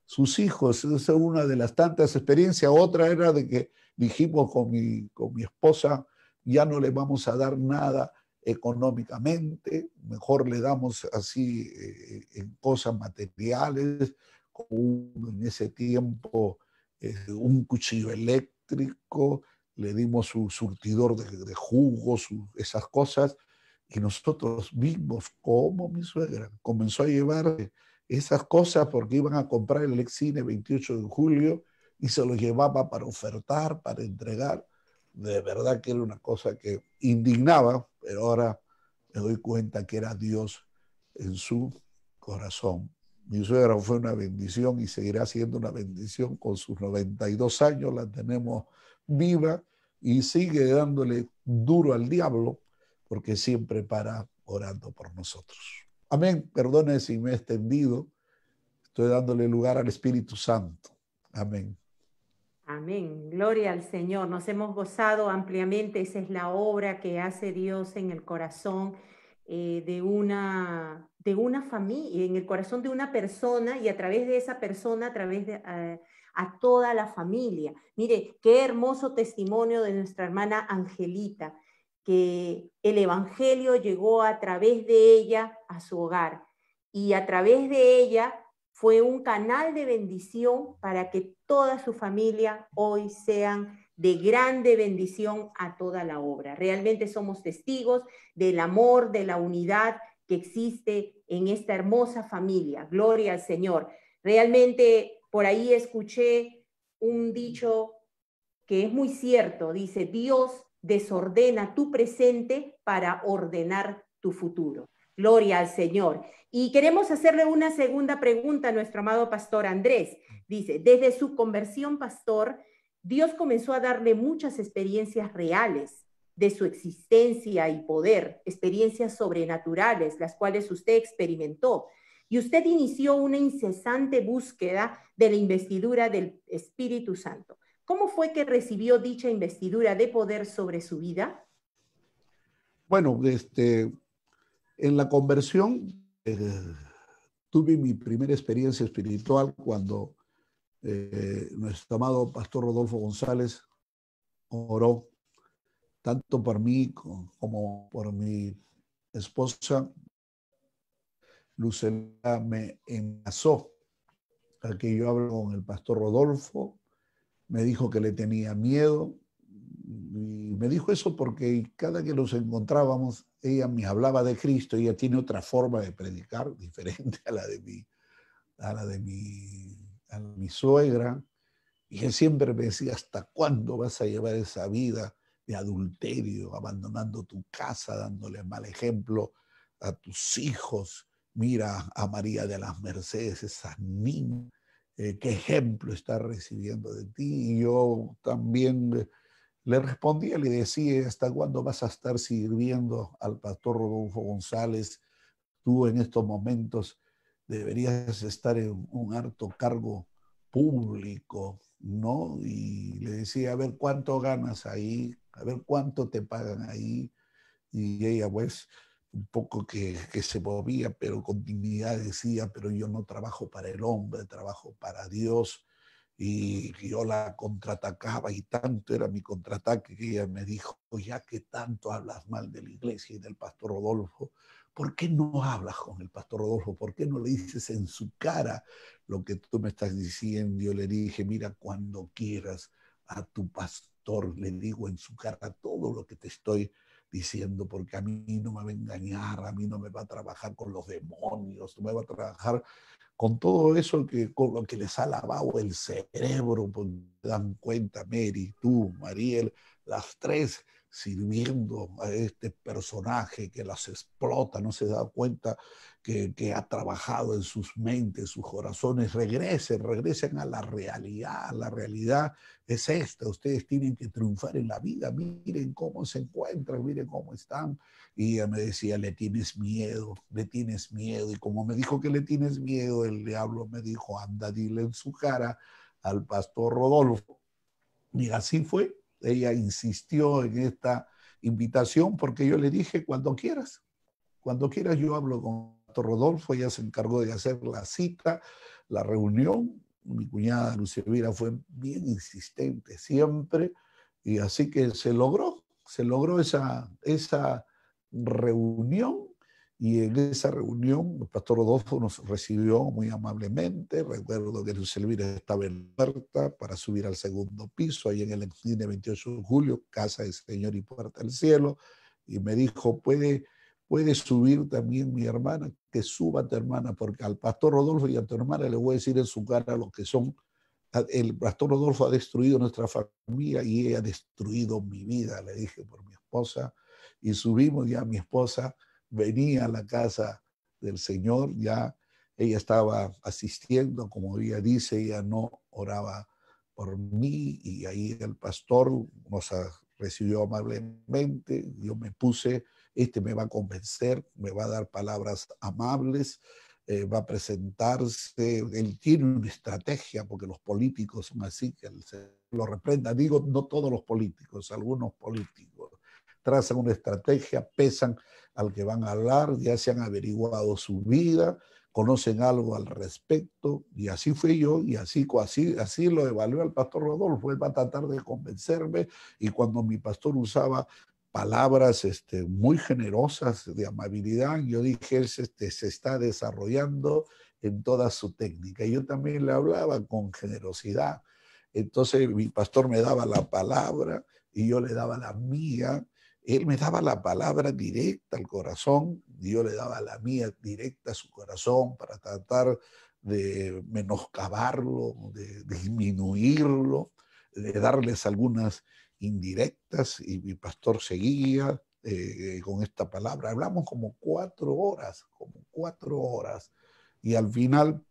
sus hijos. Esa es una de las tantas experiencias. Otra era de que dijimos con mi, con mi esposa, ya no le vamos a dar nada económicamente, mejor le damos así eh, en cosas materiales, como en ese tiempo eh, un cuchillo eléctrico, le dimos su surtidor de, jugos, esas cosas, y nosotros vimos cómo mi suegra comenzó a llevar esas cosas porque iban a comprar el lexine 28 de julio y se lo llevaba para ofertar, para entregar de verdad que era una cosa que indignaba, pero ahora me doy cuenta que era Dios en su corazón. Mi suegra fue una bendición y seguirá siendo una bendición con sus 92 años, la tenemos viva y sigue dándole duro al diablo porque siempre para orando por nosotros. Amén, perdone si me he extendido, estoy dándole lugar al Espíritu Santo. Amén. Amén. Gloria al Señor. Nos hemos gozado ampliamente. Esa es la obra que hace Dios en el corazón eh, de una de una familia, en el corazón de una persona y a través de esa persona, a través de a toda la familia. Mire, qué hermoso testimonio de nuestra hermana Angelita, que el Evangelio llegó a través de ella a su hogar y a través de ella fue un canal de bendición para que toda su familia hoy sean de grande bendición a toda la obra. Realmente somos testigos del amor, de la unidad que existe en esta hermosa familia. Gloria al Señor. Realmente por ahí escuché un dicho que es muy cierto. Dice, Dios desordena tu presente para ordenar tu futuro. Gloria al Señor. Y queremos hacerle una segunda pregunta a nuestro amado pastor Andrés. Dice, desde su conversión, pastor, Dios comenzó a darle muchas experiencias reales de su existencia y poder, experiencias sobrenaturales, las cuales usted experimentó. Y usted inició una incesante búsqueda de la investidura del Espíritu Santo. ¿Cómo fue que recibió dicha investidura de poder sobre su vida? Bueno, este, en la conversión eh, tuve mi primera experiencia espiritual cuando eh, nuestro amado pastor Rodolfo González oró tanto por mí como por mi esposa. Lucela me enlazó a que yo hablo con el pastor Rodolfo, me dijo que le tenía miedo, y me dijo eso porque cada que nos encontrábamos ella me hablaba de Cristo, ella tiene otra forma de predicar [LAUGHS] diferente a la de mi, a la de mi, mi suegra. Y él siempre me decía, ¿hasta cuándo vas a llevar esa vida de adulterio, abandonando tu casa, dándole mal ejemplo a tus hijos? Mira a María de las Mercedes, esa niña, eh, qué ejemplo está recibiendo de ti. Y yo también eh, le respondía, le decía, ¿hasta cuándo vas a estar sirviendo al pastor Rodolfo González? Tú en estos momentos deberías estar en un harto cargo público, ¿no? Y le decía, a ver cuánto ganas ahí, a ver cuánto te pagan ahí. Y ella, pues, un poco que, que, se movía, pero con dignidad decía, pero yo no trabajo para el hombre, trabajo para Dios y yo la contraatacaba y tanto era mi contraataque que ella me dijo, ya que tanto hablas mal de la iglesia y del pastor Rodolfo, ¿por qué no hablas con el pastor Rodolfo? ¿Por qué no le dices en su cara lo que tú me estás diciendo? Yo le dije, mira, cuando quieras a tu pastor, le digo en su cara todo lo que te estoy diciendo, porque a mí no me va a engañar, a mí no me va a trabajar con los demonios, no me va a trabajar con todo eso que, con lo que les ha lavado el cerebro, pues, dan cuenta Mary, tú, Mariel, las tres sirviendo a este personaje que las explota, no se da cuenta que, que, ha trabajado en sus mentes, sus corazones, regresen, regresen a la realidad. La realidad es esta, ustedes tienen que triunfar en la vida, miren cómo se encuentran, miren cómo están. Y ella me decía, le tienes miedo, le tienes miedo. Y como me dijo que le tienes miedo, el diablo me dijo, anda, dile en su cara al pastor Rodolfo. Y así fue, ella insistió en esta invitación porque yo le dije, cuando quieras, cuando quieras yo hablo con Rodolfo, ella se encargó de hacer la cita, la reunión, mi cuñada Lucia Vira fue bien insistente siempre y así que se logró, se logró esa, esa reunión y en esa reunión, el pastor Rodolfo nos recibió muy amablemente. Recuerdo que Elvira estaba en puerta para subir al segundo piso, ahí en el de 28 de julio, Casa del Señor y Puerta del Cielo. Y me dijo, puede, puede subir también mi hermana, que suba tu hermana, porque al pastor Rodolfo y a tu hermana le voy a decir en su cara lo que son. El pastor Rodolfo ha destruido nuestra familia y ha destruido mi vida, le dije por mi esposa. Y subimos ya a mi esposa venía a la casa del Señor, ya ella estaba asistiendo, como ella dice, ella no oraba por mí y ahí el pastor nos recibió amablemente, yo me puse, este me va a convencer, me va a dar palabras amables, eh, va a presentarse, él tiene una estrategia, porque los políticos son así, que él se lo reprenda, digo, no todos los políticos, algunos políticos trazan una estrategia, pesan al que van a hablar, ya se han averiguado su vida, conocen algo al respecto, y así fue yo, y así, así, así lo evaluó el pastor Rodolfo, él va a tratar de convencerme, y cuando mi pastor usaba palabras este, muy generosas de amabilidad, yo dije, él se, este, se está desarrollando en toda su técnica, y yo también le hablaba con generosidad, entonces mi pastor me daba la palabra y yo le daba la mía, él me daba la palabra directa al corazón, yo le daba la mía directa a su corazón para tratar de menoscabarlo, de, disminuirlo, de darles algunas indirectas y mi pastor seguía eh, con esta palabra. Hablamos como cuatro horas, como cuatro horas. Y al final,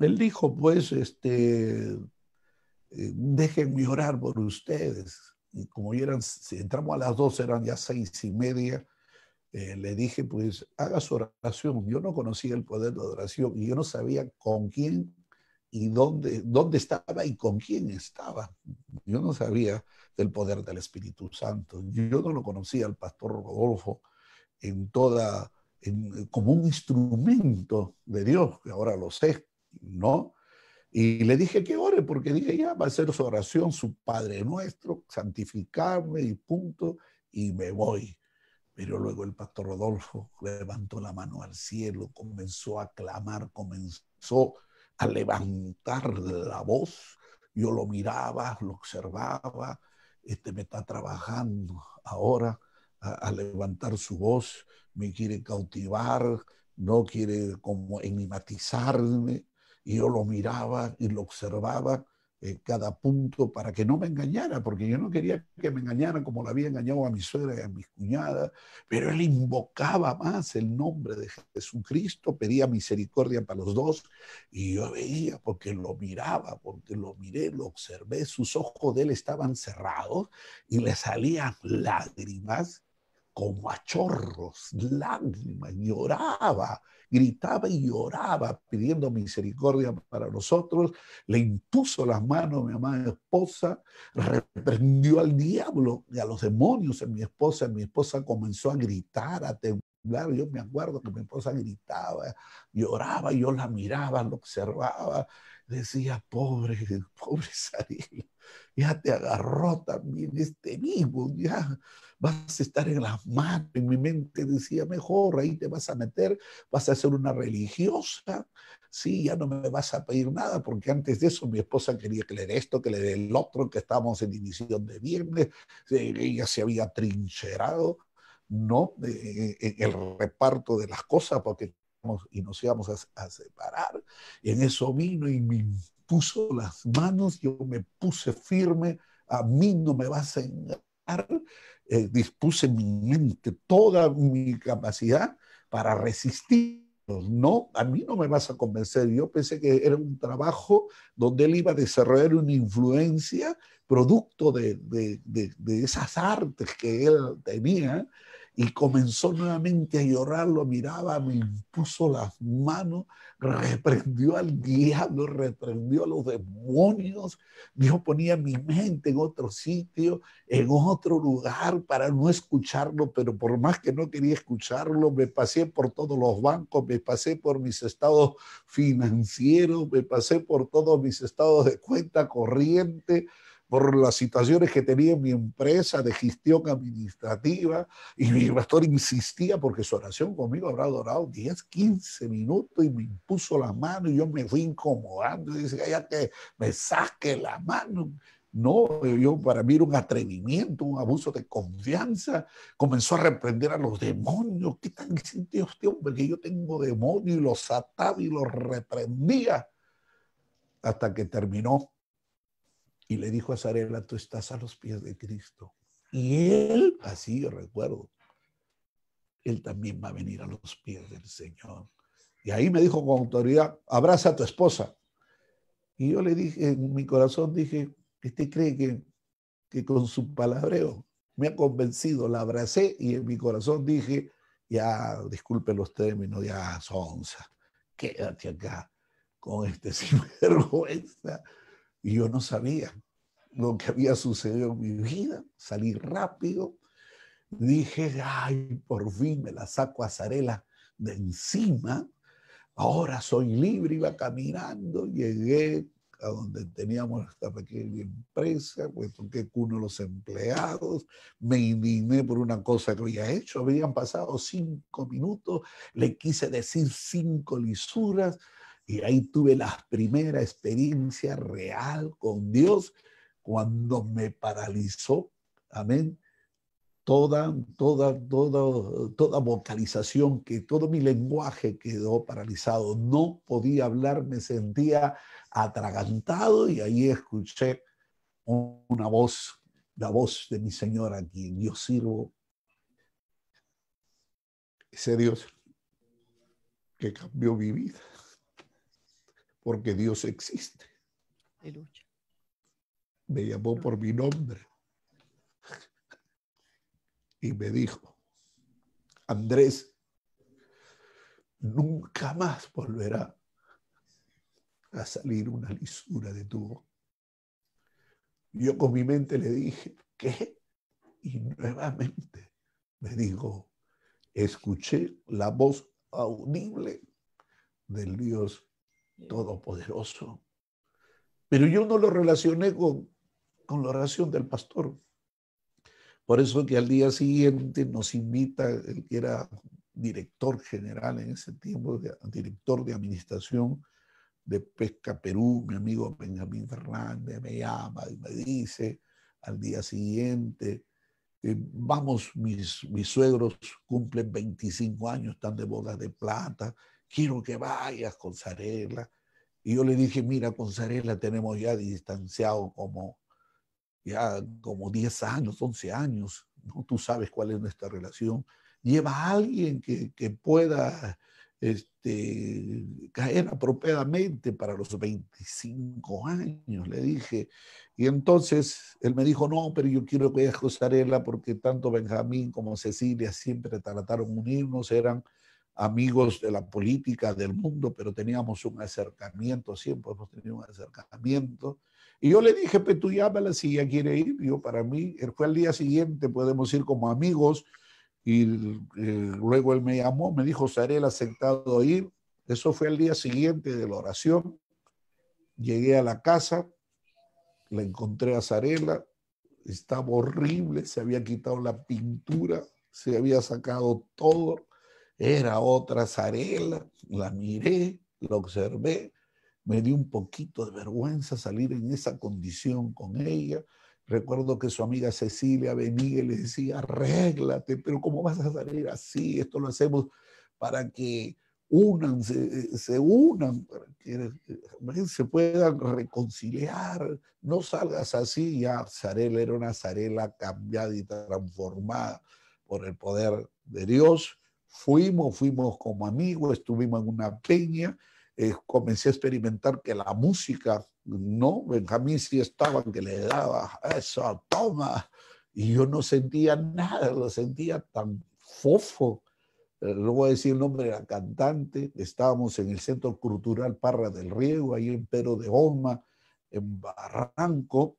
él dijo, pues, este, eh, déjenme orar por ustedes y como eran, si entramos a las dos eran ya seis y media, eh, le dije, pues haga su oración. Yo no conocía el poder de oración y yo no sabía con quién y dónde, dónde estaba y con quién estaba. Yo no sabía del poder del Espíritu Santo. Yo no lo conocía al pastor Rodolfo en toda, como un instrumento de Dios, que ahora lo sé, ¿no? Y le dije que ore, porque dije, ya va a ser su oración, su Padre nuestro, santificarme y punto, y me voy. Pero luego el pastor Rodolfo levantó la mano al cielo, comenzó a clamar, comenzó a levantar la voz. Yo lo miraba, lo observaba, este me está trabajando ahora a, levantar su voz, me quiere cautivar, no quiere como enigmatizarme y yo lo miraba y lo observaba en cada punto para que no me engañara, porque yo no quería que me engañara como la había engañado a mi suegra y a mis cuñadas, pero él invocaba más el nombre de Jesucristo, pedía misericordia para los dos, y yo veía, porque lo miraba, porque lo miré, lo observé, sus ojos de él estaban cerrados y le salían lágrimas, como a chorros, lágrimas, lloraba, gritaba y lloraba pidiendo misericordia para nosotros, le impuso las manos a mi amada esposa, reprendió al diablo y a los demonios en mi esposa, mi esposa comenzó a gritar, a temblar, yo me acuerdo que mi esposa gritaba, lloraba, yo la miraba, la observaba, decía, pobre, pobre Saril, ya te agarró también este mismo, ya vas a estar en las manos. En mi mente decía, mejor, ahí te vas a meter, vas a ser una religiosa, sí, ya no me vas a pedir nada, porque antes de eso mi esposa quería que le dé esto, que le dé el otro, que estábamos en división de viernes, ella se había trincherado, ¿no? En eh, eh, eh, el reparto de las cosas, porque y nos íbamos a, a separar. Y en eso vino y me puso las manos, yo me puse firme, a mí no me vas a engañar, eh, dispuse mi mente, toda mi capacidad para resistir. No, a mí no me vas a convencer. Yo pensé que era un trabajo donde él iba a desarrollar una influencia producto de esas artes que él tenía y comenzó nuevamente a llorarlo, miraba, me impuso las manos, reprendió al diablo, reprendió a los demonios. Dios ponía mi mente en otro sitio, en otro lugar para no escucharlo, pero por más que no quería escucharlo, me pasé por todos los bancos, me pasé por mis estados financieros, me pasé por todos mis estados de cuenta corriente por las situaciones que tenía en mi empresa de gestión administrativa y mi pastor insistía porque su oración conmigo habrá durado 10, 15 minutos y me impuso la mano y yo me fui incomodando y dice, ya que me saque la mano. No, yo, para mí era un atrevimiento, un abuso de confianza. Comenzó a reprender a los demonios. ¿Qué tan sintió este hombre que yo tengo demonios y los ataba y los reprendía? Hasta que terminó y le dijo a Zarela, tú estás a los pies de Cristo. Y él, así yo recuerdo, él también va a venir a los pies del Señor. Y ahí me dijo con autoridad, abraza a tu esposa. Y yo le dije, en mi corazón dije, ¿usted cree que, que con su palabreo me ha convencido? La abracé y en mi corazón dije, ya, disculpe los términos, ya, sonza, quédate acá con este [LAUGHS] sinvergüenza. Y yo no sabía lo que había sucedido en mi vida. Salí rápido. Dije, ay, por fin me la saco a Zarela de encima. Ahora soy libre. Iba caminando. Llegué a donde teníamos esta pequeña empresa, puesto que uno de los empleados, me indigné por una cosa que había hecho, habían pasado cinco minutos, le quise decir cinco lisuras, y ahí tuve la primera experiencia real con Dios cuando me paralizó, amén, toda, toda, toda, toda vocalización, que todo mi lenguaje quedó paralizado. No podía hablar, me sentía atragantado y ahí escuché una voz, la voz de mi Señor a quien yo sirvo. Ese Dios que cambió mi vida porque Dios existe. Me llamó por mi nombre y me dijo, Andrés, nunca más volverá a salir una lisura de tu Yo con mi mente le dije, ¿qué? Y nuevamente me dijo, escuché la voz audible del Dios todopoderoso. Pero yo no lo relacioné con, con la oración del pastor. Por eso que al día siguiente nos invita el que era director general en ese tiempo, director de administración de Pesca Perú, mi amigo Benjamín Fernández, me llama y me dice al día siguiente, eh, vamos, mis, mis suegros cumplen 25 años, están de bodas de plata, quiero que vayas, con Zarela. Y yo le dije, mira, con Zarela tenemos ya distanciado como ya como 10 años, 11 años, ¿no? tú sabes cuál es nuestra relación. Lleva a alguien que, pueda este, caer apropiadamente para los 25 años, le dije. Y entonces él me dijo, no, pero yo quiero que vayas con Zarela, porque tanto Benjamín como Cecilia siempre trataron de unirnos, eran amigos de la política, del mundo, pero teníamos un acercamiento, siempre hemos tenido un acercamiento. Y yo le dije, pues, tú llámala si ya quiere ir. Yo, para mí, fue al día siguiente, podemos ir como amigos. Y eh, luego él me llamó, me dijo, Zarela aceptado ir. Eso fue al día siguiente de la oración. Llegué a la casa, la encontré a Zarela, estaba horrible, se había quitado la pintura, se había sacado todo, era otra zarela, la miré, la observé, me dio un poquito de vergüenza salir en esa condición con ella. Recuerdo que su amiga Cecilia venía le decía, arréglate, pero ¿cómo vas a salir así? Esto lo hacemos para que unan, se, se unan, para que eh, se puedan reconciliar. No salgas así. Ya Zarela era una Zarela cambiada y transformada por el poder de Dios Fuimos, fuimos como amigos, estuvimos en una peña, eh, comencé a experimentar que la música, no, Benjamín sí estaba, que le daba eso, toma, y yo no sentía nada, lo sentía tan fofo. Eh, Luego decir el nombre de la cantante, estábamos en el Centro Cultural Parra del Riego, ahí en Pero de Oma, en Barranco,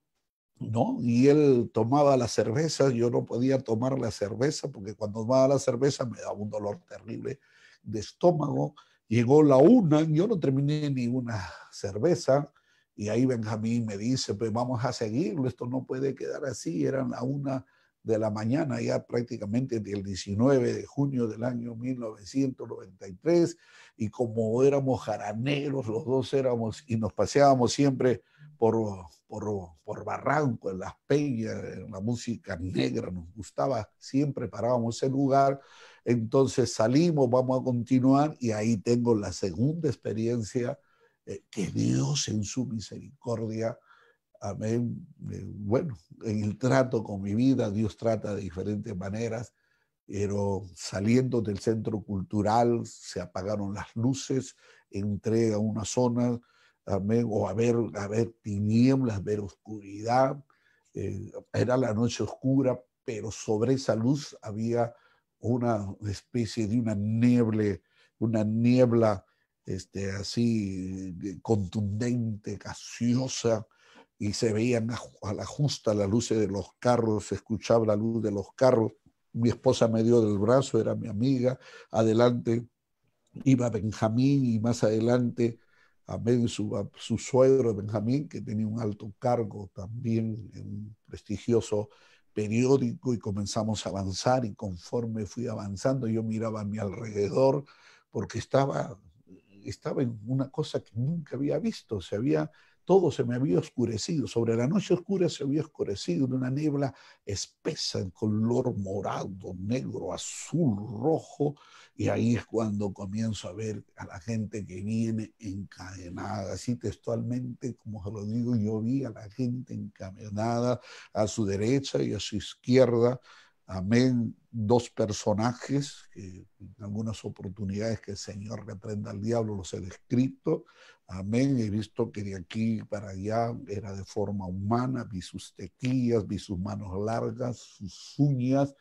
¿no? Y él tomaba la cerveza. yo no podía tomar la cerveza porque cuando tomaba la cerveza me daba un dolor terrible de estómago. Llegó la una, yo no terminé ninguna cerveza y ahí Benjamín me dice, pues vamos a seguirlo, esto no puede quedar así, eran la una de la mañana, ya prácticamente el 19 de junio del año 1993, y como éramos jaraneros, los dos éramos, y nos paseábamos siempre por, por, barranco, en las peñas, en la música negra, nos gustaba, siempre parábamos el lugar, entonces salimos, vamos a continuar, y ahí tengo la segunda experiencia eh, que Dios en su misericordia Amén. Eh, bueno, en el trato con mi vida, Dios trata de diferentes maneras, pero saliendo del centro cultural se apagaron las luces, entré a una zona, o a ver, tinieblas, ver oscuridad. Eh, era la noche oscura, pero sobre esa luz había una especie de una niebla, una niebla este, así eh, contundente, gaseosa, y se veían a la justa la luz de los carros, se escuchaba la luz de los carros. Mi esposa me dio del brazo, era mi amiga. Adelante iba Benjamín y más adelante amén, su, su suegro Benjamín, que tenía un alto cargo también en un prestigioso periódico y comenzamos a avanzar y conforme fui avanzando yo miraba a mi alrededor porque estaba, estaba en una cosa que nunca había visto, se había todo se me había oscurecido, sobre la noche oscura se había oscurecido en una niebla espesa, en color morado, negro, azul, rojo, y ahí es cuando comienzo a ver a la gente que viene encadenada, así textualmente, como se lo digo, yo vi a la gente encadenada a su derecha y a su izquierda, Amén. Dos personajes en algunas oportunidades que el Señor reprenda al diablo los he descrito. Amén. He visto que de aquí para allá era de forma humana. Vi sus tequillas, vi sus manos largas, sus uñas,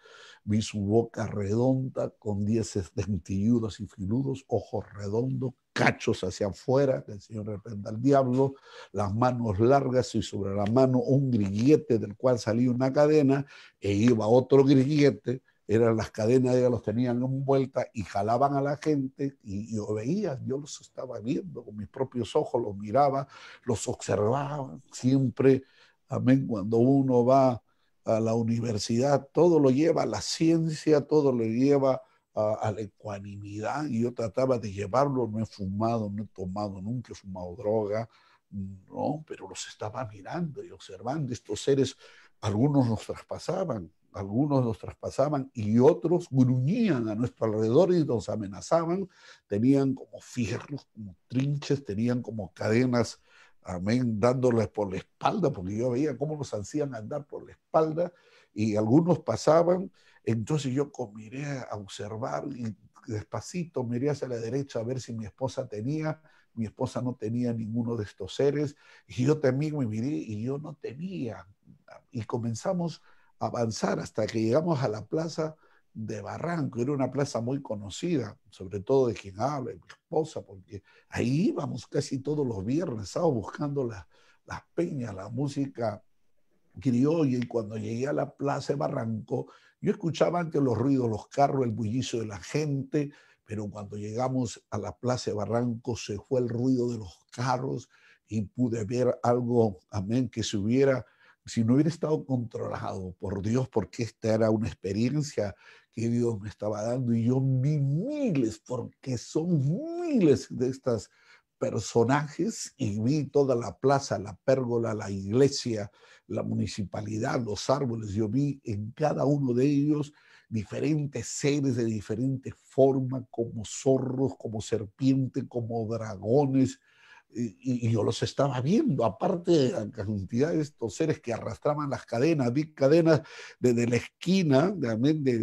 vi su boca redonda con dieces dentilludos y filudos, ojos redondos, cachos hacia afuera, que el Señor reprenda al diablo, las manos largas y sobre la mano un grillete del cual salía una cadena e iba otro grillete, eran las cadenas, ya los tenían envueltas y jalaban a la gente y yo veía, yo los estaba viendo con mis propios ojos, los miraba, los observaba, siempre, amén, cuando uno va a la universidad, todo lo lleva la ciencia, todo lo lleva a, la ecuanimidad y yo trataba de llevarlo, no he fumado, no he tomado nunca, he fumado droga, no, pero los estaba mirando y observando estos seres, algunos nos traspasaban, algunos nos traspasaban y otros gruñían a nuestro alrededor y nos amenazaban, tenían como fierros, como trinches, tenían como cadenas, amén, dándoles por la espalda, porque yo veía cómo los hacían andar por la espalda y algunos pasaban entonces yo miré a observar y despacito miré hacia la derecha a ver si mi esposa tenía. Mi esposa no tenía ninguno de estos seres. Y yo también me miré y yo no tenía. Y comenzamos a avanzar hasta que llegamos a la plaza de Barranco. Era una plaza muy conocida, sobre todo de quien habla, mi esposa, porque ahí íbamos casi todos los viernes, estaba buscando las, las peñas, la música criolla. Y cuando llegué a la plaza de Barranco, yo escuchaba antes los ruidos, los carros, el bullicio de la gente, pero cuando llegamos a la Plaza de Barranco se fue el ruido de los carros y pude ver algo, amén, que se hubiera, si no hubiera estado controlado por Dios, porque esta era una experiencia que Dios me estaba dando y yo vi miles, porque son miles de estas personajes y vi toda la plaza, la pérgola, la iglesia la municipalidad, los árboles. Yo vi en cada uno de ellos diferentes seres de diferentes forma, como zorros, como serpientes, como dragones. Y, yo los estaba viendo, aparte de la cantidad de estos seres que arrastraban las cadenas, vi cadenas desde la esquina,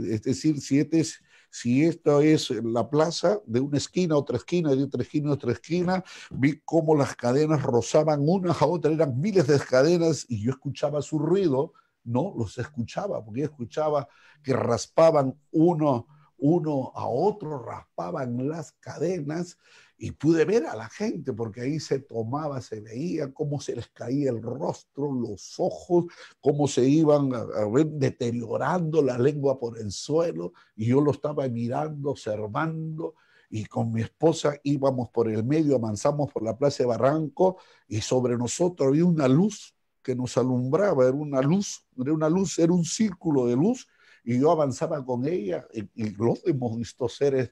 es decir, siete si esto es la plaza, de una esquina a otra esquina, de otra esquina a otra esquina, vi cómo las cadenas rozaban unas a otras, eran miles de cadenas y yo escuchaba su ruido, no los escuchaba, porque yo escuchaba que raspaban uno, uno a otro, raspaban las cadenas y pude ver a la gente, porque ahí se tomaba, se veía cómo se les caía el rostro, los ojos, cómo se iban a, deteriorando la lengua por el suelo. Y yo lo estaba mirando, observando. Y con mi esposa íbamos por el medio, avanzamos por la plaza de Barranco y sobre nosotros había una luz que nos alumbraba, era una luz, era una luz, era un círculo de luz y yo avanzaba con ella y, los hemos visto seres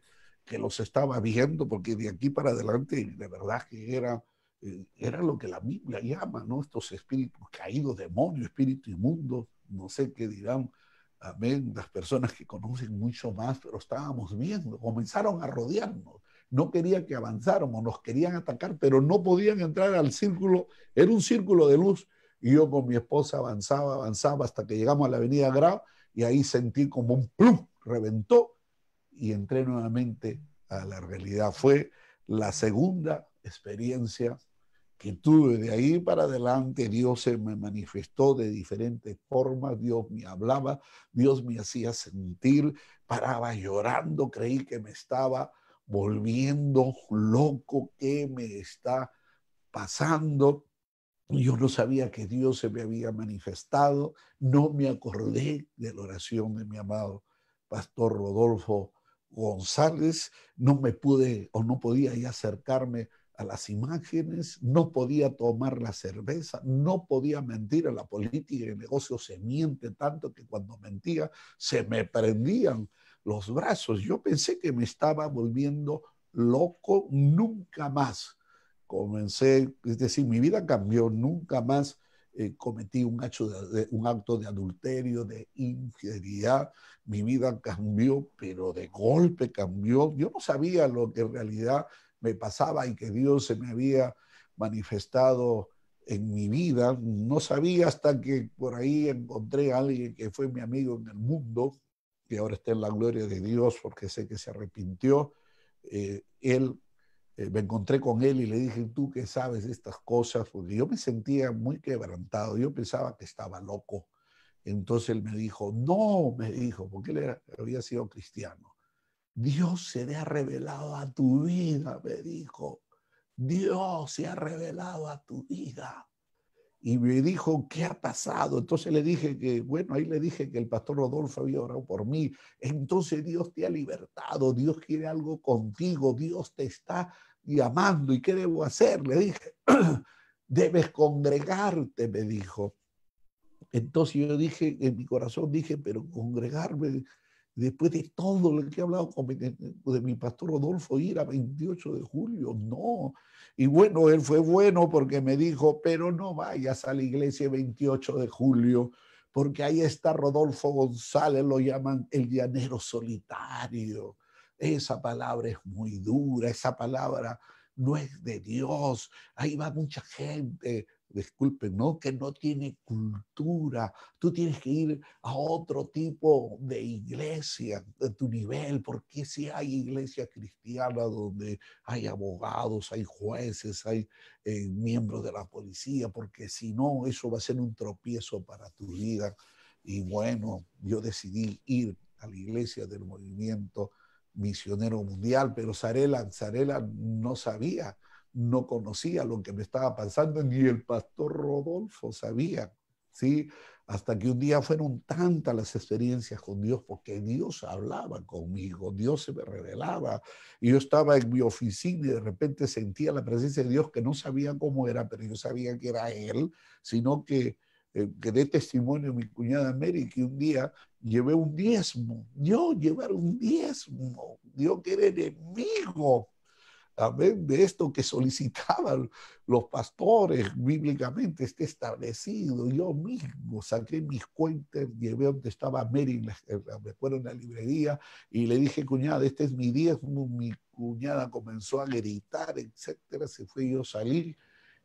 que los estaba viendo, porque de aquí para adelante, de verdad que era, eh, era lo que la Biblia llama, ¿no? Estos espíritus caídos, demonios, espíritus inmundos, no sé qué dirán, amén, las personas que conocen mucho más, pero estábamos viendo, comenzaron a rodearnos. No quería que avanzáramos, nos querían atacar, pero no podían entrar al círculo, era un círculo de luz. Y yo con mi esposa avanzaba, avanzaba hasta que llegamos a la avenida Grau y ahí sentí como un plum, reventó y entré nuevamente a la realidad. Fue la segunda experiencia que tuve. De ahí para adelante Dios se me manifestó de diferentes formas, Dios me hablaba, Dios me hacía sentir, paraba llorando, creí que me estaba volviendo loco, ¿qué me está pasando? Yo no sabía que Dios se me había manifestado, no me acordé de la oración de mi amado pastor Rodolfo González, no me pude o no podía acercarme a las imágenes, no podía tomar la cerveza, no podía mentir a la política y el negocio se miente tanto que cuando mentía se me prendían los brazos. Yo pensé que me estaba volviendo loco nunca más. Comencé, es decir, mi vida cambió, nunca más eh, cometí un, un acto de adulterio, de infidelidad, mi vida cambió, pero de golpe cambió. Yo no sabía lo que en realidad me pasaba y que Dios se me había manifestado en mi vida. No sabía hasta que por ahí encontré a alguien que fue mi amigo en el mundo, que ahora está en la gloria de Dios porque sé que se arrepintió. Eh, él eh, me encontré con él y le dije, tú qué sabes de estas cosas, porque yo me sentía muy quebrantado, yo pensaba que estaba loco. Entonces él me dijo, no, me dijo, porque él era, había sido cristiano. Dios se le ha revelado a tu vida, me dijo. Dios se ha revelado a tu vida. Y me dijo, ¿qué ha pasado? Entonces le dije que, bueno, ahí le dije que el pastor Rodolfo había orado por mí. Entonces Dios te ha libertado, Dios quiere algo contigo, Dios te está y amando, ¿y qué debo hacer? Le dije, [CLEARS THROAT] debes congregarte, me dijo. Entonces yo dije, en mi corazón dije, pero congregarme, después de todo lo que he hablado con mi, de mi pastor Rodolfo ir a 28 de julio, no. Y bueno, él fue bueno porque me dijo, pero no vayas a la iglesia 28 de julio, porque ahí está Rodolfo González, lo llaman el llanero solitario esa palabra es muy dura, esa palabra no es de Dios, ahí va mucha gente, disculpen, ¿no? Que no tiene cultura, tú tienes que ir a otro tipo de iglesia, de tu nivel, porque si hay iglesia cristiana donde hay abogados, hay jueces, hay eh, miembros de la policía, porque si no, eso va a ser un tropiezo para tu vida. Y bueno, yo decidí ir a la iglesia del movimiento misionero mundial, pero Zarela, Zarela no sabía, no conocía lo que me estaba pasando, ni el pastor Rodolfo sabía, ¿sí? Hasta que un día fueron tantas las experiencias con Dios, porque Dios hablaba conmigo, Dios se me revelaba, y yo estaba en mi oficina y de repente sentía la presencia de Dios que no sabía cómo era, pero yo sabía que era Él, sino que eh, que dé testimonio mi cuñada Mary, que un día llevé un diezmo. Yo llevar un diezmo. Dios que era enemigo. Amén. De esto que solicitaban los pastores bíblicamente esté establecido. Yo mismo saqué mis cuentas, llevé donde estaba Mary, me acuerdo en la librería, y le dije, cuñada, este es mi diezmo. Mi cuñada comenzó a gritar, etcétera. Se fue yo a salir.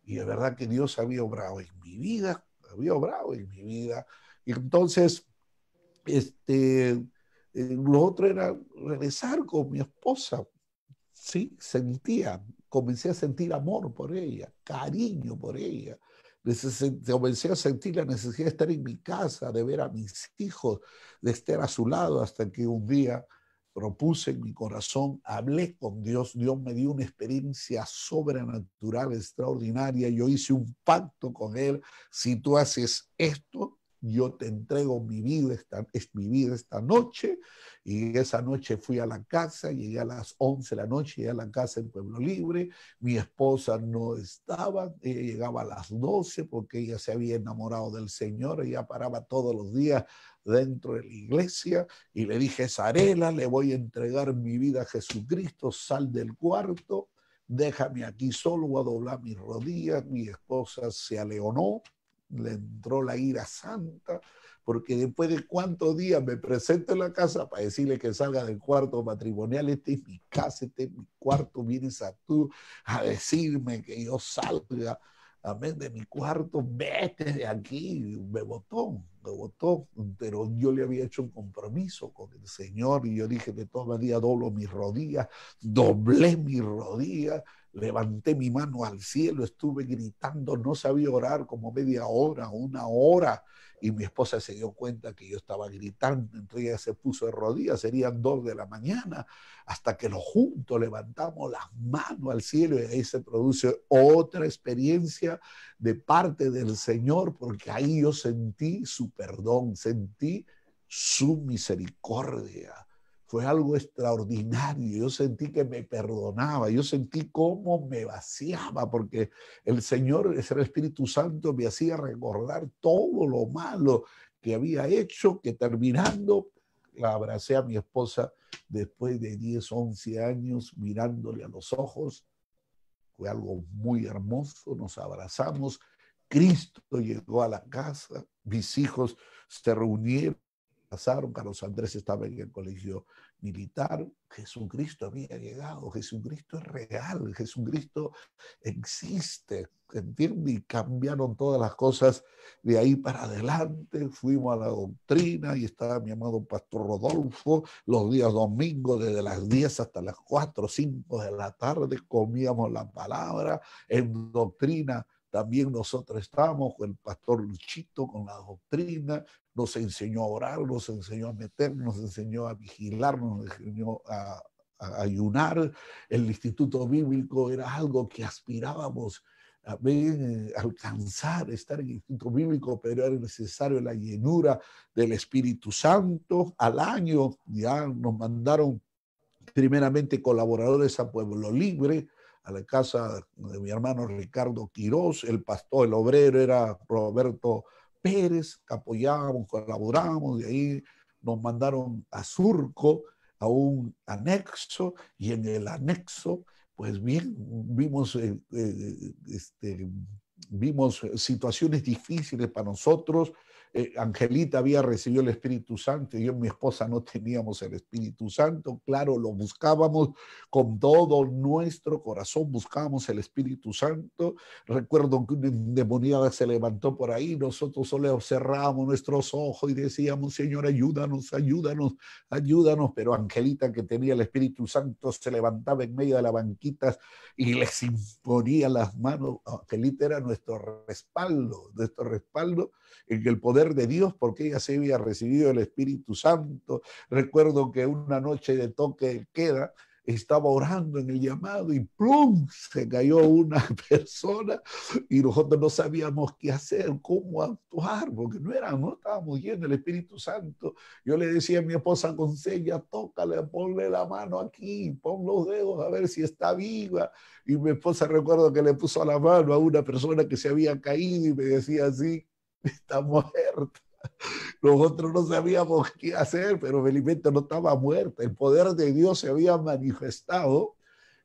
Y de verdad que Dios había obrado en mi vida había obrado en mi vida. Y entonces, este, eh, lo otro era regresar con mi esposa. Sí, sentía, comencé a sentir amor por ella, cariño por ella. Comencé a sentir la necesidad de estar en mi casa, de ver a mis hijos, de estar a su lado, hasta que un día propuse en mi corazón, hablé con Dios, Dios me dio una experiencia sobrenatural, extraordinaria, yo hice un pacto con Él, si tú haces esto, yo te entrego mi vida, esta, es mi vida esta noche. Y esa noche fui a la casa, llegué a las 11 de la noche, llegué a la casa en Pueblo Libre, mi esposa no estaba, ella llegaba a las 12 porque ella se había enamorado del Señor, ella paraba todos los días dentro de la iglesia y le dije, Zarela, le voy a entregar mi vida a Jesucristo, sal del cuarto, déjame aquí solo, voy a doblar mis rodillas, mi esposa se aleonó le entró la ira santa, porque después de cuántos días me presento en la casa para decirle que salga del cuarto matrimonial, este es mi casa, este es mi cuarto, vienes a tú a decirme que yo salga, amén, de mi cuarto, vete de aquí, me botó, me botó, pero yo le había hecho un compromiso con el Señor y yo dije, de los días doblo mis rodillas, doblé mis rodillas levanté mi mano al cielo, estuve gritando, no sabía orar como media hora, una hora, y mi esposa se dio cuenta que yo estaba gritando, entonces ella se puso de rodillas, serían dos de la mañana, hasta que los juntos levantamos las manos al cielo y ahí se produce otra experiencia de parte del Señor, porque ahí yo sentí su perdón, sentí su misericordia fue algo extraordinario. Yo sentí que me perdonaba, yo sentí cómo me vaciaba, porque el Señor, el Espíritu Santo, me hacía recordar todo lo malo que había hecho, que terminando la abracé a mi esposa después de 10, 11 años mirándole a los ojos. Fue algo muy hermoso, nos abrazamos. Cristo llegó a la casa, mis hijos se reunieron Carlos Andrés estaba en el colegio militar, Jesucristo había llegado, Jesucristo es real, Jesucristo existe, ¿Entiendes? Y cambiaron todas las cosas de ahí para adelante, fuimos a la doctrina y estaba mi amado pastor Rodolfo, los días domingos desde las 10 hasta las 4, 5 de la tarde comíamos la palabra en doctrina también nosotros estamos con el pastor Luchito, con la doctrina, nos enseñó a orar, nos enseñó a meternos, nos enseñó a vigilar, nos enseñó a, a ayunar. El instituto bíblico era algo que aspirábamos a eh, alcanzar, estar en el instituto bíblico, pero era necesario la llenura del Espíritu Santo. Al año ya nos mandaron primeramente colaboradores a Pueblo Libre, a la casa de mi hermano Ricardo Quirós, el pastor, el obrero era Roberto Pérez, apoyábamos, colaborábamos, y ahí nos mandaron a Surco, a un anexo, y en el anexo, pues bien, vimos, eh, eh, este, vimos situaciones difíciles para nosotros, eh, Angelita había recibido el Espíritu Santo y yo y mi esposa no teníamos el Espíritu Santo. Claro, lo buscábamos con todo nuestro corazón, buscábamos el Espíritu Santo. Recuerdo que una endemoniada se levantó por ahí, nosotros solo cerrábamos nuestros ojos y decíamos, Señor, ayúdanos, ayúdanos, ayúdanos. Pero Angelita, que tenía el Espíritu Santo, se levantaba en medio de las banquitas y les imponía las manos. Angelita era nuestro respaldo, nuestro respaldo en el poder de Dios porque ella se había recibido el Espíritu Santo. Recuerdo que una noche de toque queda, estaba orando en el llamado y plum, se cayó una [LAUGHS] persona y nosotros no sabíamos qué hacer, cómo actuar, porque no no estábamos llenos del Espíritu Santo. Yo le decía a mi esposa Concella, tócale, ponle la mano aquí, pon los dedos a ver si está viva. Y mi esposa recuerdo que le puso la mano a una persona que se había caído y me decía así, está muerta. Nosotros no sabíamos qué hacer, pero Felipeta no estaba muerta. El poder de Dios se había manifestado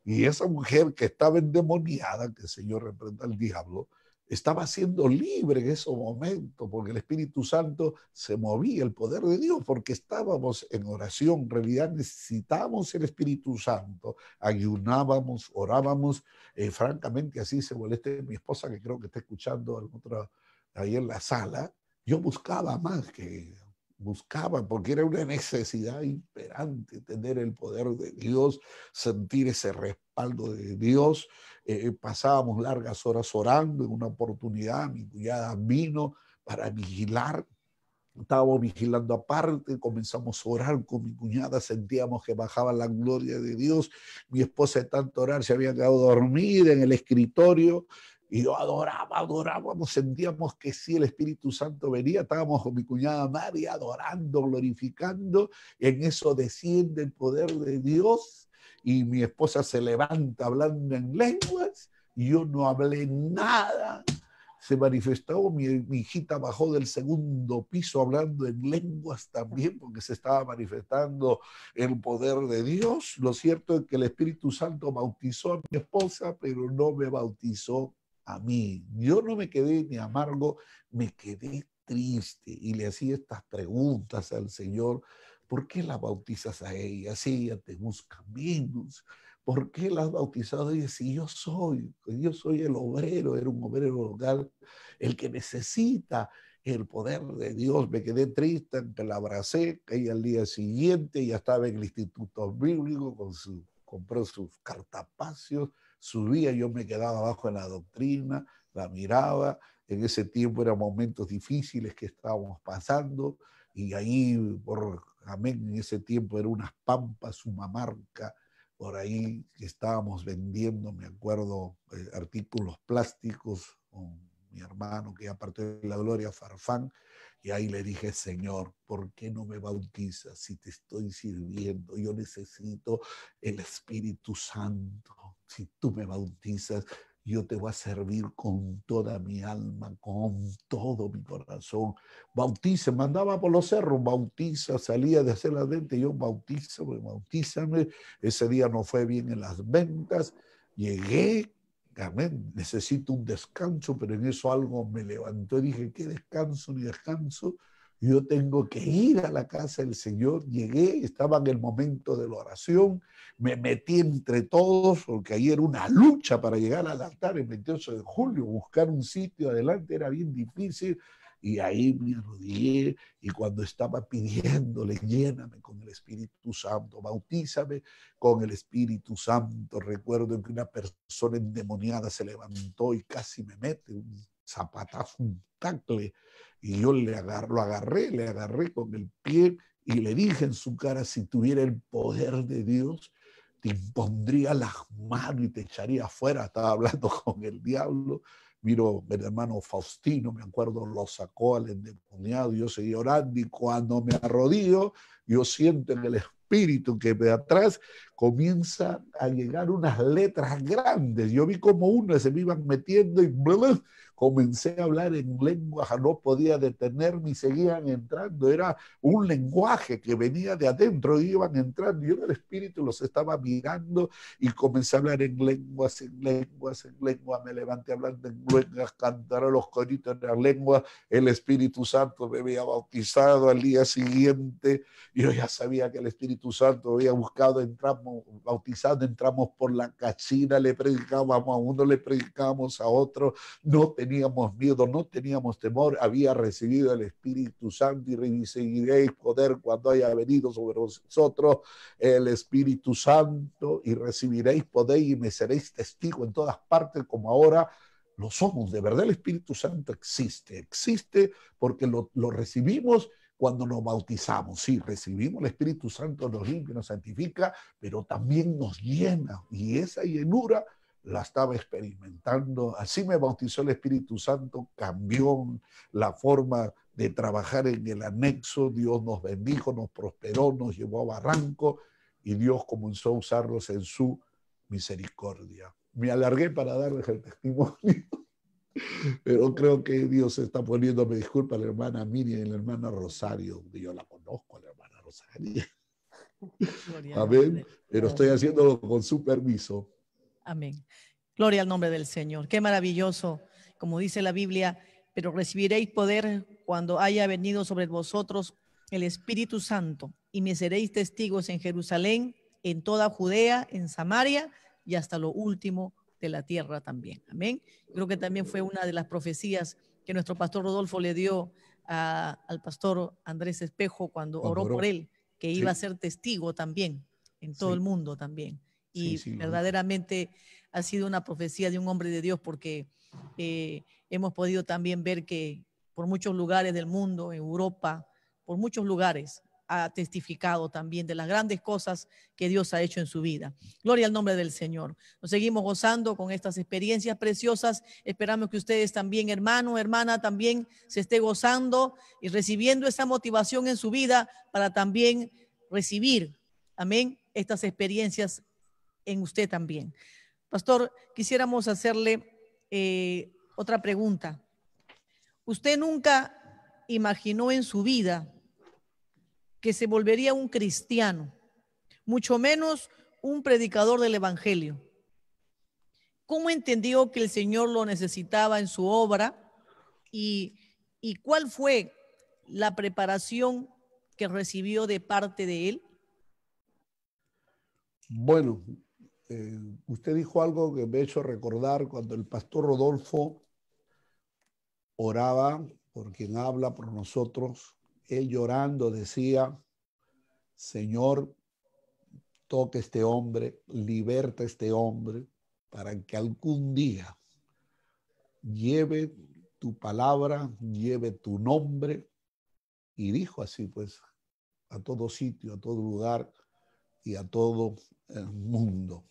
y esa mujer que estaba endemoniada, que el Señor reprenda al diablo, estaba siendo libre en ese momento, porque el Espíritu Santo se movía, el poder de Dios, porque estábamos en oración. En realidad necesitábamos el Espíritu Santo, ayunábamos, orábamos. Eh, francamente, así se moleste mi esposa, que creo que está escuchando alguna otra ahí en la sala, yo buscaba más que buscaba, porque era una necesidad imperante tener el poder de Dios, sentir ese respaldo de Dios. Eh, eh, pasábamos largas horas orando, en una oportunidad mi cuñada vino para vigilar, estábamos vigilando aparte, comenzamos a orar con mi cuñada, sentíamos que bajaba la gloria de Dios, mi esposa de tanto orar se había quedado dormida en el escritorio, y yo adoraba, adorábamos, sentíamos que sí, el Espíritu Santo venía, estábamos con mi cuñada María adorando, glorificando, en eso desciende el poder de Dios y mi esposa se levanta hablando en lenguas, y yo no hablé nada, se manifestó, mi, mi, hijita bajó del segundo piso hablando en lenguas también, porque se estaba manifestando el poder de Dios. Lo cierto es que el Espíritu Santo bautizó a mi esposa, pero no me bautizó a mí. Yo no me quedé ni amargo, me quedé triste y le hacía estas preguntas al Señor. ¿Por qué la bautizas a ella? Si ella te busca menos. ¿Por qué la has bautizado? Y si yo soy, yo soy el obrero, era un obrero local, el que necesita el poder de Dios. Me quedé triste, me la abracé, y al día siguiente, ya estaba en el instituto bíblico, con compró sus cartapacios, subía, yo me quedaba abajo en la doctrina, la miraba, en ese tiempo eran momentos difíciles que estábamos pasando y ahí, por amén, en ese tiempo eran unas pampas, una marca, por ahí que estábamos vendiendo, me acuerdo, eh, artículos plásticos con mi hermano que aparte de la gloria, Farfán, y ahí le dije, Señor, ¿por qué no me bautizas si te estoy sirviendo? Yo necesito el Espíritu Santo si tú me bautizas, yo te voy a servir con toda mi alma, con todo mi corazón. Bautiza, mandaba por los cerros, bautiza, salía de hacer la dente, yo bautizo, bautízame. Ese día no fue bien en las ventas, llegué, amén, necesito un descanso, pero en eso algo me levantó y dije, ¿qué descanso ni descanso? yo tengo que ir a la casa del Señor. Llegué, estaba en el momento de la oración, me metí entre todos, porque ahí era una lucha para llegar al altar el 28 de julio, buscar un sitio adelante era bien difícil. Y ahí me arrodillé y cuando estaba pidiéndole, lléname con el Espíritu Santo, bautízame con el Espíritu Santo. Recuerdo que una persona endemoniada se levantó y casi me mete un zapatazo, un tacle, y yo le lo agarré, le agarré con el pie y le dije en su cara, si tuviera el poder de Dios, te impondría las manos y te echaría afuera. Estaba hablando [LAUGHS] con el diablo. Miro, mi hermano Faustino, me acuerdo, lo sacó al endemoniado. Yo seguí orando y cuando me arrodillo, yo siento en el espíritu que de atrás comienza a llegar unas letras grandes. Yo vi como unas se me iban metiendo y comencé a hablar en lenguas, no podía detenerme y seguían entrando. Era un lenguaje que venía de adentro, iban entrando. Yo el espíritu los estaba mirando y comencé a hablar en lenguas, en lenguas, en lenguas. Me levanté hablando en lenguas, cantaron los coritos en la lengua El Espíritu Santo me había bautizado al día siguiente. Yo ya sabía que el Espíritu Santo había buscado entrar bautizando, entramos por la cachina, le predicábamos a uno, le predicábamos a otro, no teníamos miedo, no teníamos temor, había recibido el Espíritu Santo y recibiréis poder cuando haya venido sobre vosotros el Espíritu Santo y recibiréis poder y me seréis testigo en todas partes como ahora lo somos, de verdad el Espíritu Santo existe, existe porque lo, lo, recibimos cuando nos bautizamos. Sí, recibimos el Espíritu Santo, nos limpia, nos santifica, pero también nos llena. Y esa llenura la estaba experimentando. Así me bautizó el Espíritu Santo, cambió la forma de trabajar en el anexo. Dios nos bendijo, nos prosperó, nos llevó a Barranco y Dios comenzó a usarlos en su misericordia. Me alargué para darles el testimonio. [LAUGHS] Pero creo que Dios está poniendo, me disculpa la hermana Miriam y la hermana Rosario, yo la conozco la hermana Rosario. Amén. Pero estoy haciéndolo con su permiso. Amén. Gloria al nombre del Señor. Qué maravilloso, como dice la Biblia, pero recibiréis poder cuando haya venido sobre vosotros el Espíritu Santo y me seréis testigos en Jerusalén, en toda Judea, en Samaria y hasta lo último de la tierra también. Amén. Creo que también fue una de las profecías que nuestro pastor Rodolfo le dio al pastor Andrés Espejo cuando oró, por él, que iba a ser testigo también en todo el mundo también. Y verdaderamente ha sido una profecía de un hombre de Dios porque eh, hemos podido también ver que por muchos lugares del mundo, en Europa, por muchos lugares, ha testificado también de las grandes cosas que Dios ha hecho en su vida. Gloria al nombre del Señor. Nos seguimos gozando con estas experiencias preciosas. Esperamos que ustedes también, hermano, hermana, también se esté gozando y recibiendo esa motivación en su vida para también recibir, amén, estas experiencias en usted también. Pastor, quisiéramos hacerle eh, otra pregunta. ¿Usted nunca imaginó en su vida que se volvería un cristiano, mucho menos un predicador del Evangelio. ¿Cómo entendió que el Señor lo necesitaba en su obra y, cuál fue la preparación que recibió de parte de él? Bueno, eh, usted dijo algo que me ha hecho recordar cuando el pastor Rodolfo oraba por quien habla por nosotros él llorando decía, Señor, toque este hombre, liberta este hombre, para que algún día lleve tu palabra, lleve tu nombre. Y dijo así, pues, a todo sitio, a todo lugar y a todo el eh, mundo,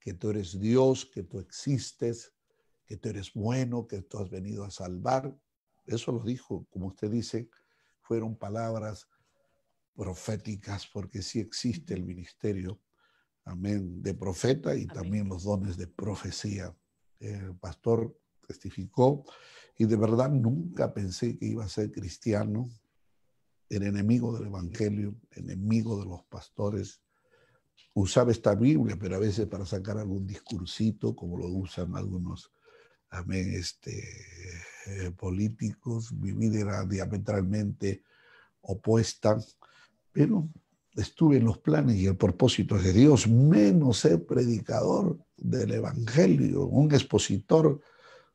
que tú eres Dios, que tú existes, que tú eres bueno, que tú has venido a salvar. Eso lo dijo, como usted dice, fueron palabras proféticas, porque sí existe el ministerio, amén, de profeta y también los dones de profecía. El pastor testificó y de verdad nunca pensé que iba a ser cristiano, el enemigo del Evangelio, enemigo de los pastores. Usaba esta Biblia, pero a veces para sacar algún discursito, como lo usan algunos, amén, este, eh, políticos, mi vida era diametralmente opuesta, pero estuve en los planes y el propósito de Dios, menos ser predicador del Evangelio, un expositor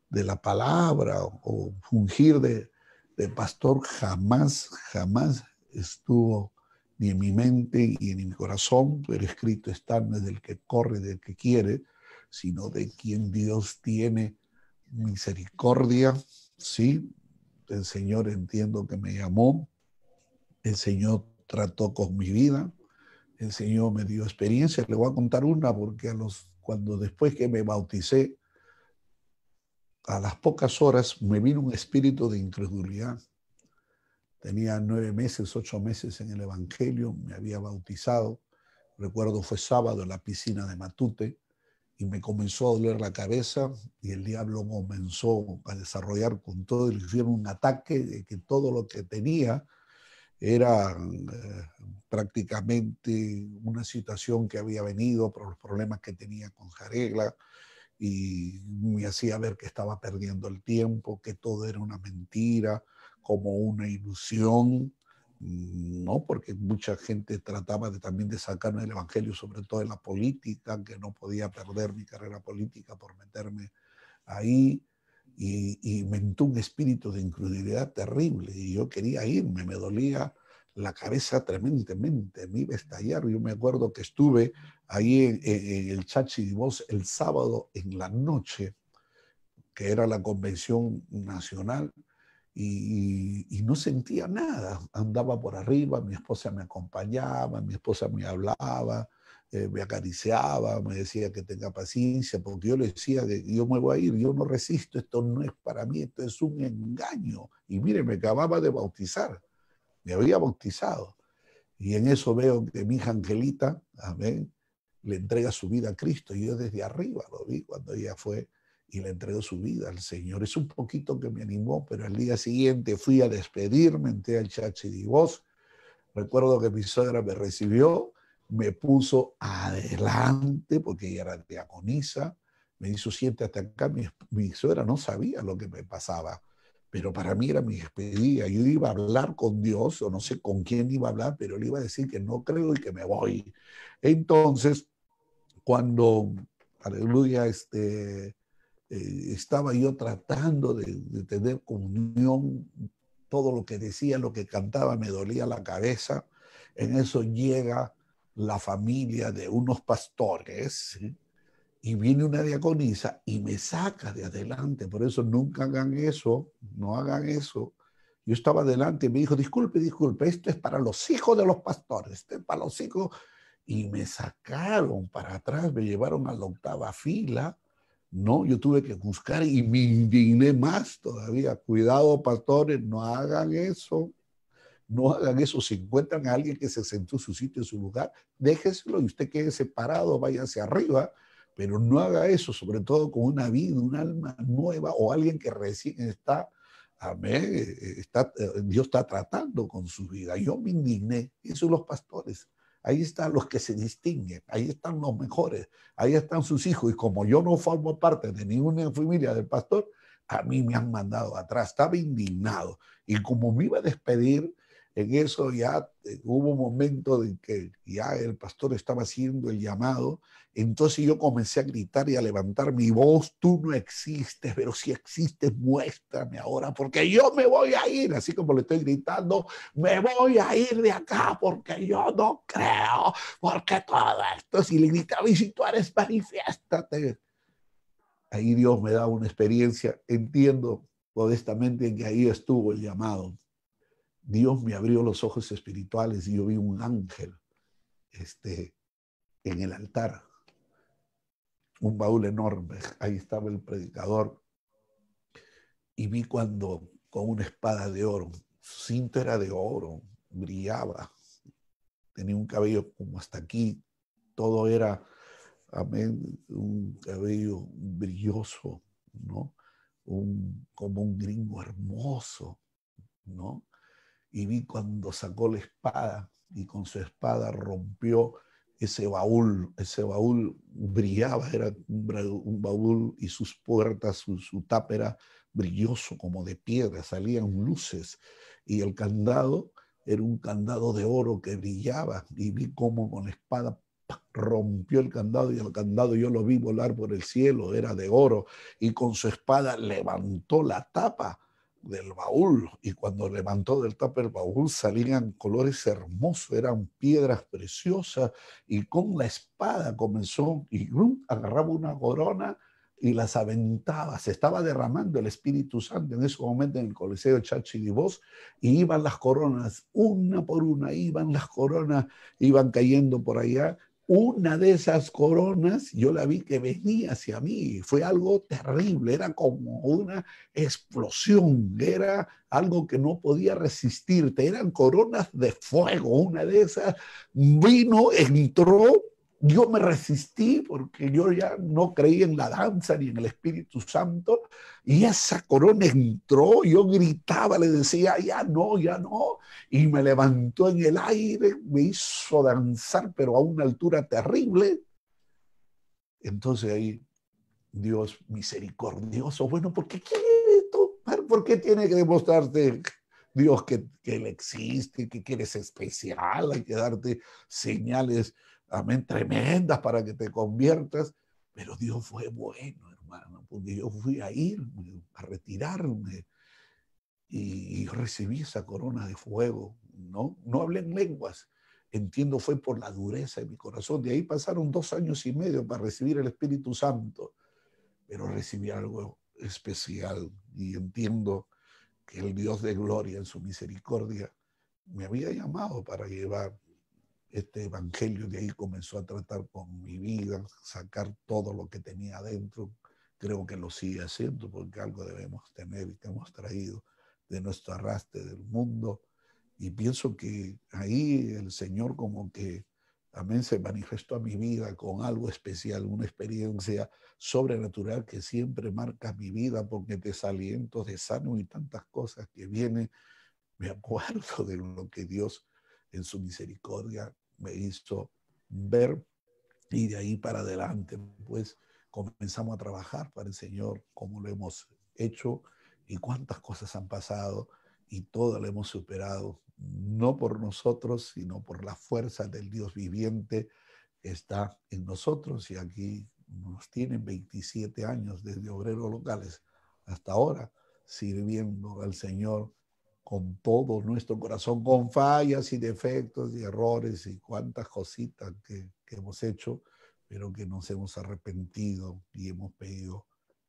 de la palabra o fungir de, de pastor, jamás, jamás estuvo ni en mi mente ni en mi corazón, el escrito está no el del que corre, del que quiere, sino de quien Dios tiene misericordia, sí, el Señor entiendo que me llamó, el Señor trató con mi vida, el Señor me dio experiencia, le voy a contar una porque a los, cuando después que me bauticé, a las pocas horas me vino un espíritu de incredulidad. Tenía nueve meses, ocho meses en el Evangelio, me había bautizado. Recuerdo fue sábado en la piscina de Matute y me comenzó a doler la cabeza y el diablo comenzó a desarrollar con todo el hicieron un ataque de que todo lo que tenía era eh, prácticamente una situación que había venido por los problemas que tenía con Jaregla y me hacía ver que estaba perdiendo el tiempo, que todo era una mentira, como una ilusión no, porque mucha gente trataba de, también de sacarme del Evangelio, sobre todo en la política, que no podía perder mi carrera política por meterme ahí. Y, me entró un espíritu de incredulidad terrible y yo quería irme, me dolía la cabeza tremendamente, me iba a estallar. Yo me acuerdo que estuve ahí en, el Chachi de Voz el sábado en la noche, que era la convención nacional, y, no sentía nada. Andaba por arriba, mi esposa me acompañaba, mi esposa me hablaba, eh, me acariciaba, me decía que tenga paciencia, porque yo le decía que yo me voy a ir, yo no resisto, esto no es para mí, esto es un engaño. Y mire, me acababa de bautizar, me había bautizado. Y en eso veo que mi hija Angelita, amén, le entrega su vida a Cristo. Y yo desde arriba lo vi cuando ella fue y le entregó su vida al Señor. Es un poquito que me animó, pero al día siguiente fui a despedirme, entré al voz Recuerdo que mi suegra me recibió, me puso adelante porque ella era diaconisa, me hizo siete hasta acá. Mi, mi suegra no sabía lo que me pasaba, pero para mí era mi despedida. Yo iba a hablar con Dios, o no sé con quién iba a hablar, pero le iba a decir que no creo y que me voy. Entonces, cuando, aleluya, este eh, estaba yo tratando de, tener comunión, todo lo que decía, lo que cantaba me dolía la cabeza. En eso llega la familia de unos pastores y viene una diaconisa y me saca de adelante. Por eso nunca hagan eso, no hagan eso. Yo estaba adelante y me dijo, disculpe, disculpe, esto es para los hijos de los pastores, esto es para los hijos. Y me sacaron para atrás, me llevaron a la octava fila no, yo tuve que buscar y me indigné más todavía. Cuidado, pastores, no hagan eso. No hagan eso. Si encuentran a alguien que se sentó en su sitio, en su lugar, déjeselo y usted quede separado, vaya hacia arriba. Pero no haga eso, sobre todo con una vida, un alma nueva o alguien que recién está, amén, eh, eh, está, eh, Dios está tratando con su vida. Yo me indigné. Eso los pastores. Ahí están los que se distinguen, ahí están los mejores, ahí están sus hijos. Y como yo no formo parte de ninguna familia del pastor, a mí me han mandado atrás, estaba indignado. Y como me iba a despedir, en eso ya eh, hubo un momento en que ya el pastor estaba haciendo el llamado, entonces yo comencé a gritar y a levantar mi voz, tú no existes, pero si existes, muéstrame ahora, porque yo me voy a ir, así como le estoy gritando, me voy a ir de acá porque yo no creo, porque todo esto, si le gritaba, y si tú eres, manifiéstate. Ahí Dios me da una experiencia, entiendo modestamente en que ahí estuvo el llamado Dios me abrió los ojos espirituales y yo vi un ángel este, en el altar, un baúl enorme, ahí estaba el predicador, y vi cuando con una espada de oro, su cinto era de oro, brillaba, tenía un cabello como hasta aquí, todo era, amén, un cabello brilloso, ¿no? como un gringo hermoso, ¿no? y vi cuando sacó la espada y con su espada rompió ese baúl, ese baúl brillaba, era un baúl y sus puertas, su, su tapa brilloso como de piedra, salían luces y el candado era un candado de oro que brillaba y vi cómo con la espada rompió el candado y el candado yo lo vi volar por el cielo, era de oro, y con su espada levantó la tapa del baúl y cuando levantó del tapa el baúl salían colores hermosos, eran piedras preciosas y con la espada comenzó y agarraba una corona y las aventaba, se estaba derramando el Espíritu Santo en ese momento en el Coliseo de vos y iban las coronas, una por una, iban las coronas, iban cayendo por allá una de esas coronas yo la vi que venía hacia mí. Fue algo terrible, era como una explosión, era algo que no podía resistirte. Eran coronas de fuego. Una de esas vino, entró yo me resistí porque yo ya no creía en la danza ni en el Espíritu Santo y esa corona entró, yo gritaba, le decía, ya no, ya no, y me levantó en el aire, me hizo danzar, pero a una altura terrible. Entonces ahí Dios misericordioso, bueno, ¿por qué quiere esto? ¿Por qué tiene que demostrarte Dios que, Él existe, que, que eres especial? Hay que darte señales amén, tremendas para que te conviertas, pero Dios fue bueno, hermano, porque yo fui a irme, a retirarme, y, recibí esa corona de fuego, ¿no? No hablé en lenguas, entiendo fue por la dureza de mi corazón, de ahí pasaron dos años y medio para recibir el Espíritu Santo, pero recibí algo especial y entiendo que el Dios de gloria en su misericordia me había llamado para llevar este evangelio de ahí comenzó a tratar con mi vida, sacar todo lo que tenía adentro. Creo que lo sigue haciendo porque algo debemos tener y que hemos traído de nuestro arrastre del mundo. Y pienso que ahí el Señor como que también se manifestó a mi vida con algo especial, una experiencia sobrenatural que siempre marca mi vida porque te de sano y tantas cosas que vienen. Me acuerdo de lo que Dios en su misericordia me hizo ver y de ahí para adelante, pues comenzamos a trabajar para el Señor, como lo hemos hecho y cuántas cosas han pasado y todo lo hemos superado, no por nosotros, sino por la fuerza del Dios viviente que está en nosotros y aquí nos tienen 27 años desde obreros locales hasta ahora sirviendo al Señor con todo nuestro corazón, con fallas y defectos y errores y cuantas cositas que, que hemos hecho, pero que nos hemos arrepentido y hemos pedido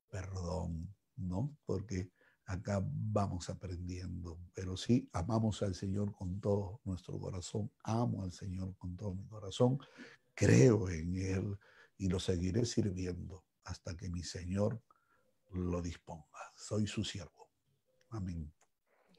perdón, ¿no? Porque acá vamos aprendiendo. Pero sí, amamos al Señor con todo nuestro corazón. Amo al Señor con todo mi corazón. Creo en Él y lo seguiré sirviendo hasta que mi Señor lo disponga. Soy su siervo. Amén.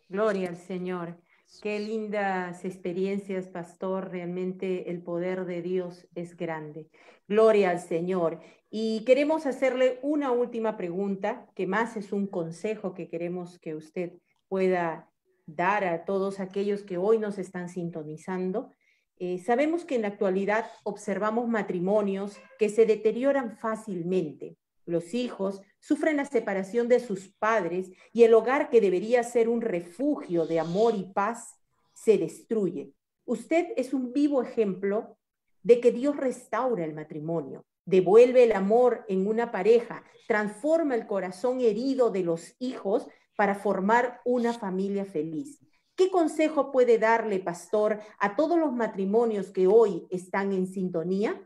Gloria al Señor. Qué lindas experiencias, pastor. Realmente el poder de Dios es grande. Gloria al Señor. Y queremos hacerle una última pregunta, que más es un consejo que queremos que usted pueda dar a todos aquellos que hoy nos están sintonizando. Eh, sabemos que en la actualidad observamos matrimonios que se deterioran fácilmente los hijos sufren la separación de sus padres y el hogar que debería ser un refugio de amor y paz se destruye. Usted es un vivo ejemplo de que Dios restaura el matrimonio, devuelve el amor en una pareja, transforma el corazón herido de los hijos para formar una familia feliz. ¿Qué consejo puede darle, pastor, a todos los matrimonios que hoy están en sintonía?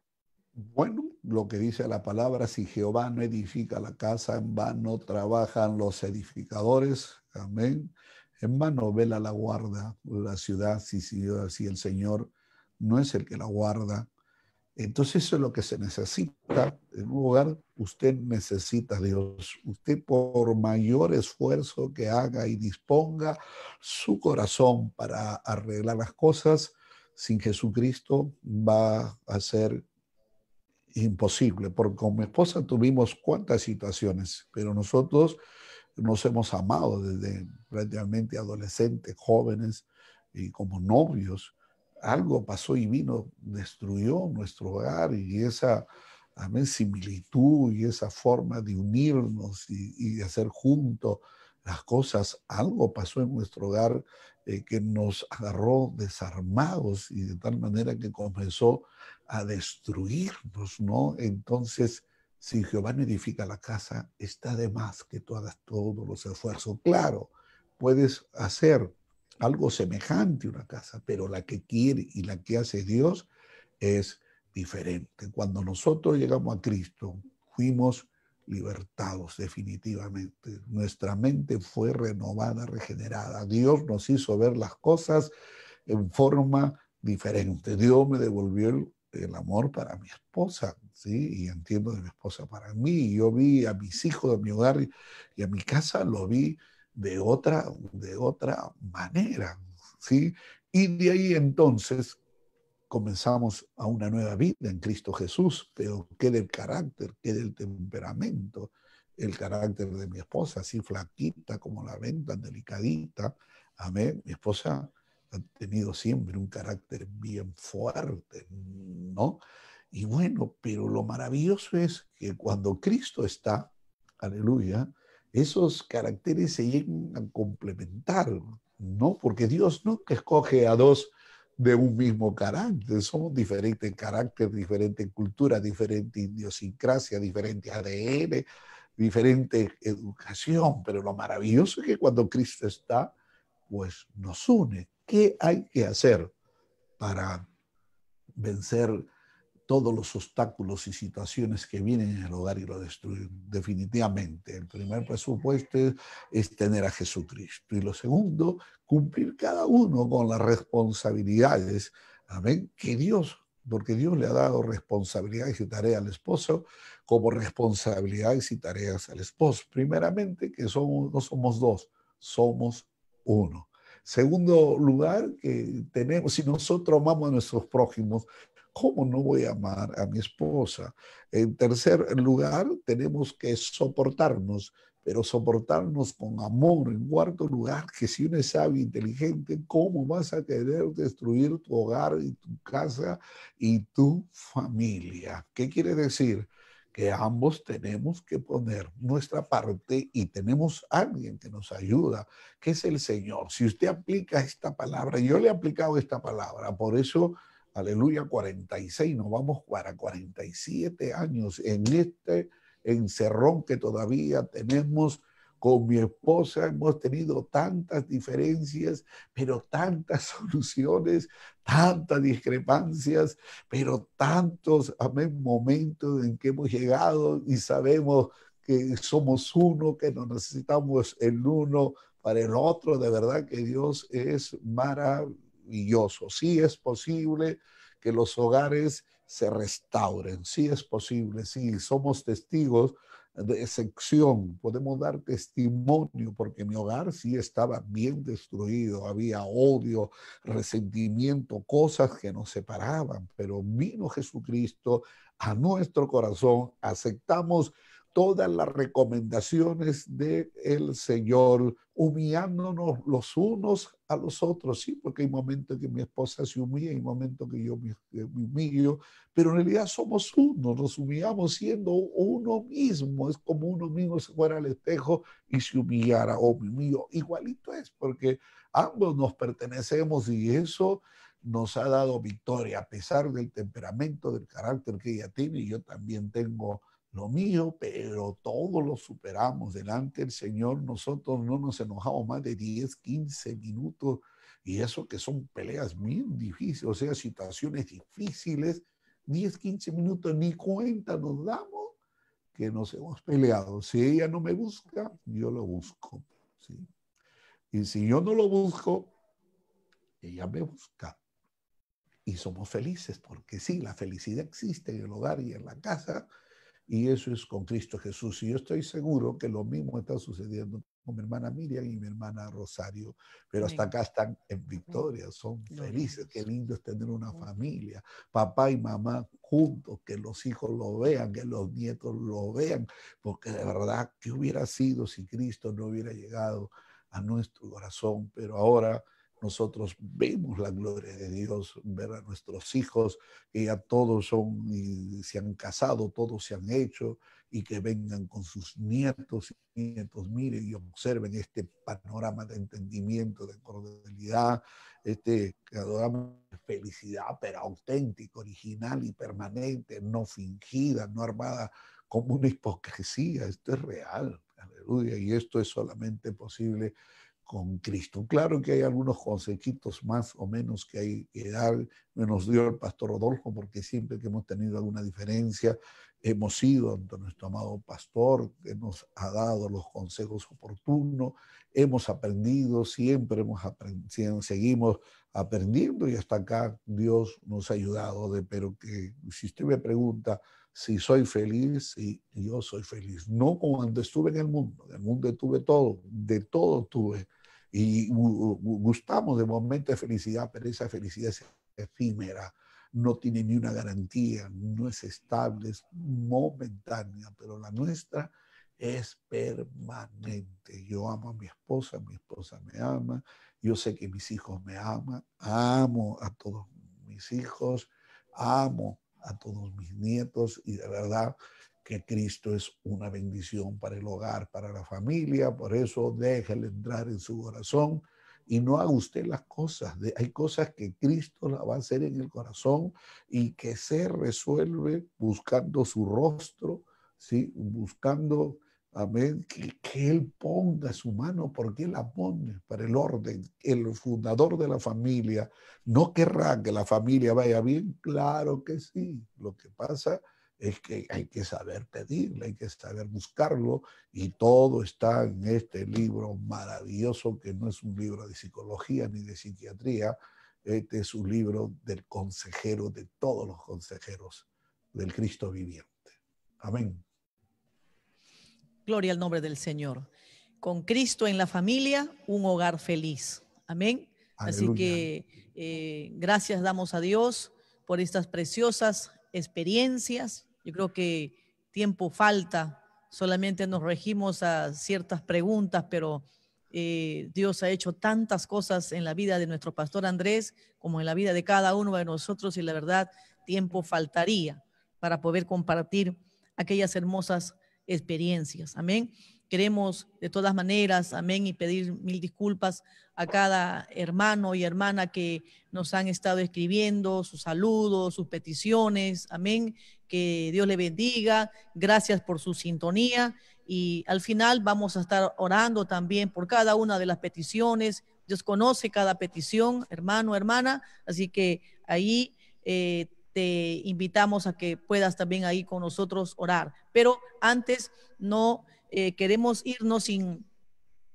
Bueno, lo que dice la palabra, si Jehová no edifica la casa, en vano trabajan los edificadores. Amén. En vano vela la guarda, la ciudad, si, si, el Señor no es el que la guarda. Entonces eso es lo que se necesita. En un hogar usted necesita a Dios. Usted por mayor esfuerzo que haga y disponga su corazón para arreglar las cosas, sin Jesucristo va a ser imposible, porque con mi esposa tuvimos cuantas situaciones, pero nosotros nos hemos amado desde prácticamente adolescentes, jóvenes y como novios. Algo pasó y vino, destruyó nuestro hogar y esa similitud y esa forma de unirnos y, y de hacer juntos las cosas, algo pasó en nuestro hogar eh, que nos agarró desarmados y de tal manera que comenzó a destruirnos, ¿no? Entonces, si Jehová no edifica la casa, está de más que tú hagas todos los esfuerzos. Claro, puedes hacer algo semejante a una casa, pero la que quiere y la que hace Dios es diferente. Cuando nosotros llegamos a Cristo, fuimos libertados definitivamente. Nuestra mente fue renovada, regenerada. Dios nos hizo ver las cosas en forma diferente. Dios me devolvió el, amor para mi esposa, ¿sí? Y entiendo de mi esposa para mí. Yo vi a mis hijos, a mi hogar y, y a mi casa, lo vi de otra, de otra manera, ¿sí? Y de ahí entonces comenzamos a una nueva vida en Cristo Jesús, pero ¿qué del carácter, ¿qué del temperamento, el carácter de mi esposa, así flaquita como la venta, delicadita. Amén. Mi esposa ha tenido siempre un carácter bien fuerte, ¿no? Y bueno, pero lo maravilloso es que cuando Cristo está, aleluya, esos caracteres se llegan a complementar, ¿no? Porque Dios no escoge a dos de un mismo carácter, somos diferentes en carácter, diferentes en cultura, diferente idiosincrasia, diferente ADN, diferente educación, pero lo maravilloso es que cuando Cristo está, pues nos une. ¿Qué hay que hacer para vencer todos los obstáculos y situaciones que vienen en el hogar y lo destruyen. Definitivamente, el primer presupuesto es, tener a Jesucristo. Y lo segundo, cumplir cada uno con las responsabilidades, amén, que Dios, porque Dios le ha dado responsabilidades y tareas al esposo como responsabilidades y tareas al esposo. Primeramente, que somos, no somos dos, somos uno. Segundo lugar, que tenemos, si nosotros amamos a nuestros prójimos, ¿Cómo no voy a amar a mi esposa? En tercer lugar, tenemos que soportarnos, pero soportarnos con amor. En cuarto lugar, que si uno es sabio e inteligente, ¿cómo vas a querer destruir tu hogar y tu casa y tu familia? ¿Qué quiere decir? que ambos tenemos que poner nuestra parte y tenemos a alguien que nos ayuda, que es el Señor. Si usted aplica esta palabra, yo le he aplicado esta palabra, por eso aleluya, 46, nos vamos para 47 años en este encerrón que todavía tenemos con mi esposa hemos tenido tantas diferencias, pero tantas [LAUGHS] soluciones, tantas discrepancias, pero tantos, momentos en que hemos llegado y sabemos que somos uno, que nos necesitamos el uno para el otro. De verdad que Dios es maravilloso maravilloso. Sí es posible que los hogares se restauren, sí es posible, sí, somos testigos de excepción, podemos dar testimonio, porque mi hogar sí estaba bien destruido, había odio, resentimiento, cosas que nos separaban, pero vino Jesucristo a nuestro corazón, aceptamos todas las recomendaciones del Señor, humillándonos los unos a los otros, sí, porque hay momentos que mi esposa se humilla, hay momentos que yo me, humillo, pero en realidad somos uno, nos humillamos siendo uno mismo, es como uno mismo se fuera al espejo y se humillara, o oh, mi mío, igualito es, porque ambos nos pertenecemos y eso nos ha dado victoria, a pesar del temperamento, del carácter que ella tiene, y yo también tengo lo mío, pero todo lo superamos delante del Señor. Nosotros no nos enojamos más de 10, 15 minutos y eso que son peleas bien difíciles, o sea, situaciones difíciles, 10, 15 minutos ni cuenta nos damos que nos hemos peleado. Si ella no me busca, yo lo busco. ¿sí? Y si yo no lo busco, ella me busca. Y somos felices, porque sí, la felicidad existe en el hogar y en la casa, y eso es con Cristo Jesús. Y yo estoy seguro que lo mismo está sucediendo con mi hermana Miriam y mi hermana Rosario. Pero hasta acá están en victoria, son felices. Qué lindo es tener una familia, papá y mamá juntos, que los hijos lo vean, que los nietos lo vean. Porque de verdad, ¿qué hubiera sido si Cristo no hubiera llegado a nuestro corazón? Pero ahora nosotros vemos la gloria de Dios, ver a nuestros hijos que ya todos son y se han casado, todos se han hecho y que vengan con sus nietos y nietos, miren y observen este panorama de entendimiento, de cordialidad, este panorama de felicidad, pero auténtico, original y permanente, no fingida, no armada como una hipocresía, esto es real, aleluya, y esto es solamente posible con Cristo. Claro que hay algunos consejitos más o menos que hay que dar, me nos dio el pastor Rodolfo, porque siempre que hemos tenido alguna diferencia, hemos ido ante nuestro amado pastor, que nos ha dado los consejos oportunos, hemos aprendido, siempre hemos aprendido, seguimos aprendiendo y hasta acá Dios nos ha ayudado, de, pero que si usted me pregunta, si soy feliz, y yo soy feliz. No como cuando estuve en el mundo, en el mundo tuve todo, de todo tuve, y gustamos de momentos de felicidad, pero esa felicidad es efímera, no tiene ni una garantía, no es estable, es momentánea, pero la nuestra es permanente. Yo amo a mi esposa, mi esposa me ama, yo sé que mis hijos me aman, amo a todos mis hijos, amo a todos mis nietos y de verdad que Cristo es una bendición para el hogar, para la familia, por eso déjele entrar en su corazón y no haga usted las cosas. Hay cosas que Cristo la va a hacer en el corazón y que se resuelve buscando su rostro, ¿sí? buscando, amén, que, Él ponga su mano, porque Él la pone para el orden. El fundador de la familia no querrá que la familia vaya bien, claro que sí. Lo que pasa es es que hay que saber pedirle, hay que saber buscarlo y todo está en este libro maravilloso que no es un libro de psicología ni de psiquiatría, este es un libro del consejero, de todos los consejeros del Cristo viviente. Amén. Gloria al nombre del Señor. Con Cristo en la familia, un hogar feliz. Amén. Así que eh, gracias damos a Dios por estas preciosas experiencias. Yo creo que tiempo falta, solamente nos regimos a ciertas preguntas, pero eh, Dios ha hecho tantas cosas en la vida de nuestro pastor Andrés como en la vida de cada uno de nosotros y la verdad, tiempo faltaría para poder compartir aquellas hermosas experiencias. Amén. Queremos de todas maneras, amén, y pedir mil disculpas a cada hermano y hermana que nos han estado escribiendo sus saludos, sus peticiones, amén, que Dios le bendiga, gracias por su sintonía y al final vamos a estar orando también por cada una de las peticiones. Dios conoce cada petición, hermano, hermana, así que ahí eh, te invitamos a que puedas también ahí con nosotros orar. Pero antes no eh, queremos irnos sin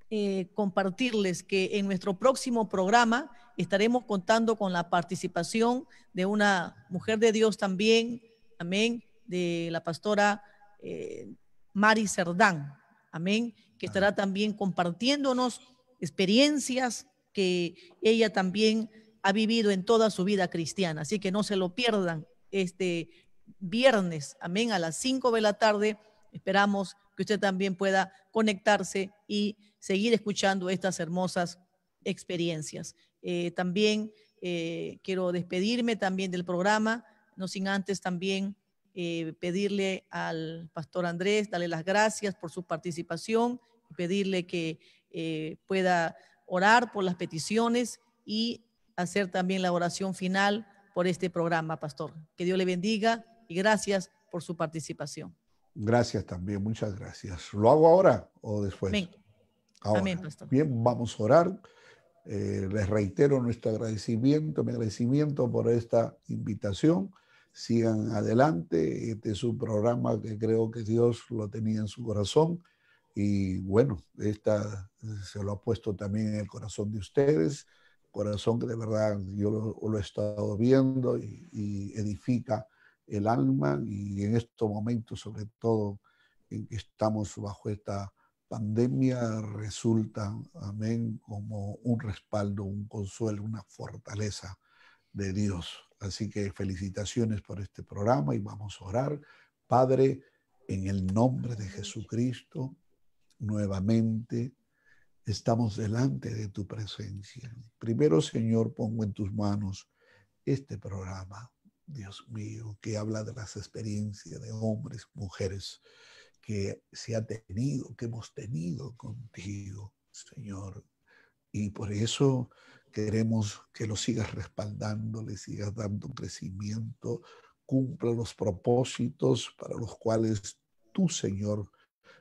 eh, compartirles que en nuestro próximo programa estaremos contando con la participación de una mujer de Dios también, amén, de la pastora eh, Mari Cerdán, amén, que estará también compartiéndonos experiencias que ella también ha vivido en toda su vida cristiana. Así que no se lo pierdan este viernes, amén, a las 5 de la tarde Esperamos que usted también pueda conectarse y seguir escuchando estas hermosas experiencias. Eh, también eh, quiero despedirme también del programa, no sin antes también eh, pedirle al pastor Andrés, darle las gracias por su participación, pedirle que pueda orar por las peticiones y hacer también la oración final por este programa, pastor. Que Dios le bendiga y gracias por su participación. Gracias también, muchas gracias. ¿Lo hago ahora o después? Bien, Ahora. Bien, vamos a orar. Eh, les reitero nuestro agradecimiento, mi agradecimiento por esta invitación. Sigan adelante. Este es un programa que creo que Dios lo tenía en su corazón. Y bueno, esta eh, se lo ha puesto también en el corazón de ustedes. Corazón que de verdad yo lo, he estado viendo y, y edifica el alma y en estos momentos, sobre todo en que estamos bajo esta pandemia, resulta, amén, como un respaldo, un consuelo, una fortaleza de Dios. Así que felicitaciones por este programa y vamos a orar. Padre, en el nombre de Jesucristo, nuevamente estamos delante de tu presencia. Primero, Señor, pongo en tus manos este programa. Dios mío, que habla de las experiencias de hombres, mujeres que se ha tenido, que hemos tenido contigo, Señor. Y por eso queremos que lo sigas respaldando, le sigas dando crecimiento, cumpla los propósitos para los cuales tú, Señor,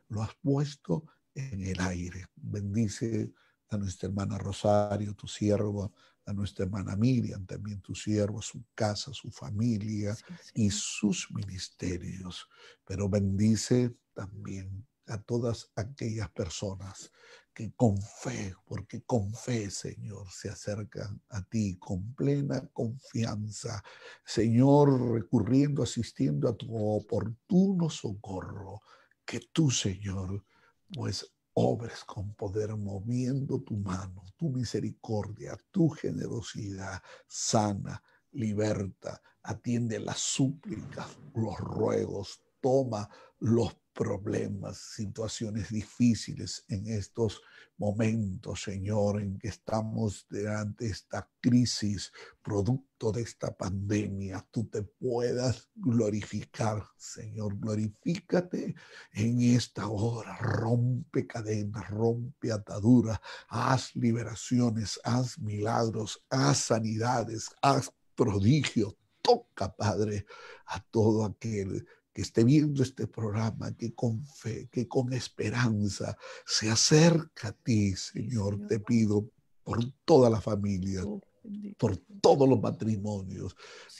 lo has puesto en el aire. Bendice a nuestra hermana Rosario, tu sierva, a nuestra hermana Miriam, también tu siervo, su casa, su familia y sus ministerios. Pero bendice también a todas aquellas personas que con fe, porque con fe, Señor, se acercan a ti con plena confianza. Señor, recurriendo, asistiendo a tu oportuno socorro, que tú, Señor, pues obres con poder, moviendo tu mano, tu misericordia, tu generosidad, sana, liberta, atiende las súplicas, los ruegos, toma los problemas, situaciones difíciles en estos momentos, Señor, en que estamos delante de esta crisis, producto de esta pandemia. Tú te puedas glorificar, Señor. Glorifícate en esta hora. Rompe cadenas, rompe ataduras, haz liberaciones, haz milagros, haz sanidades, haz prodigios. Toca, Padre, a todo aquel que esté viendo este programa, que con fe, que con esperanza se acerca a ti, Señor, te pido por toda la familia, oh, por todos los matrimonios,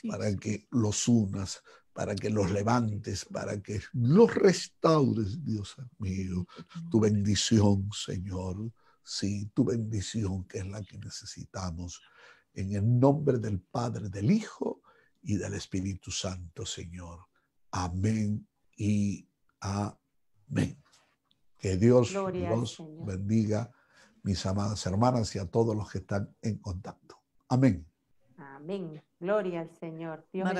para que los unas, para que los levantes, para que los restaures, Dios mío, tu bendición, Señor, sí, tu bendición que es la que necesitamos. En el nombre del Padre, del Hijo y del Espíritu Santo, Señor. Amén y amén. Que Dios los bendiga, mis amadas hermanas y a todos los que están en contacto. Amén. Amén. Gloria al Señor. Dios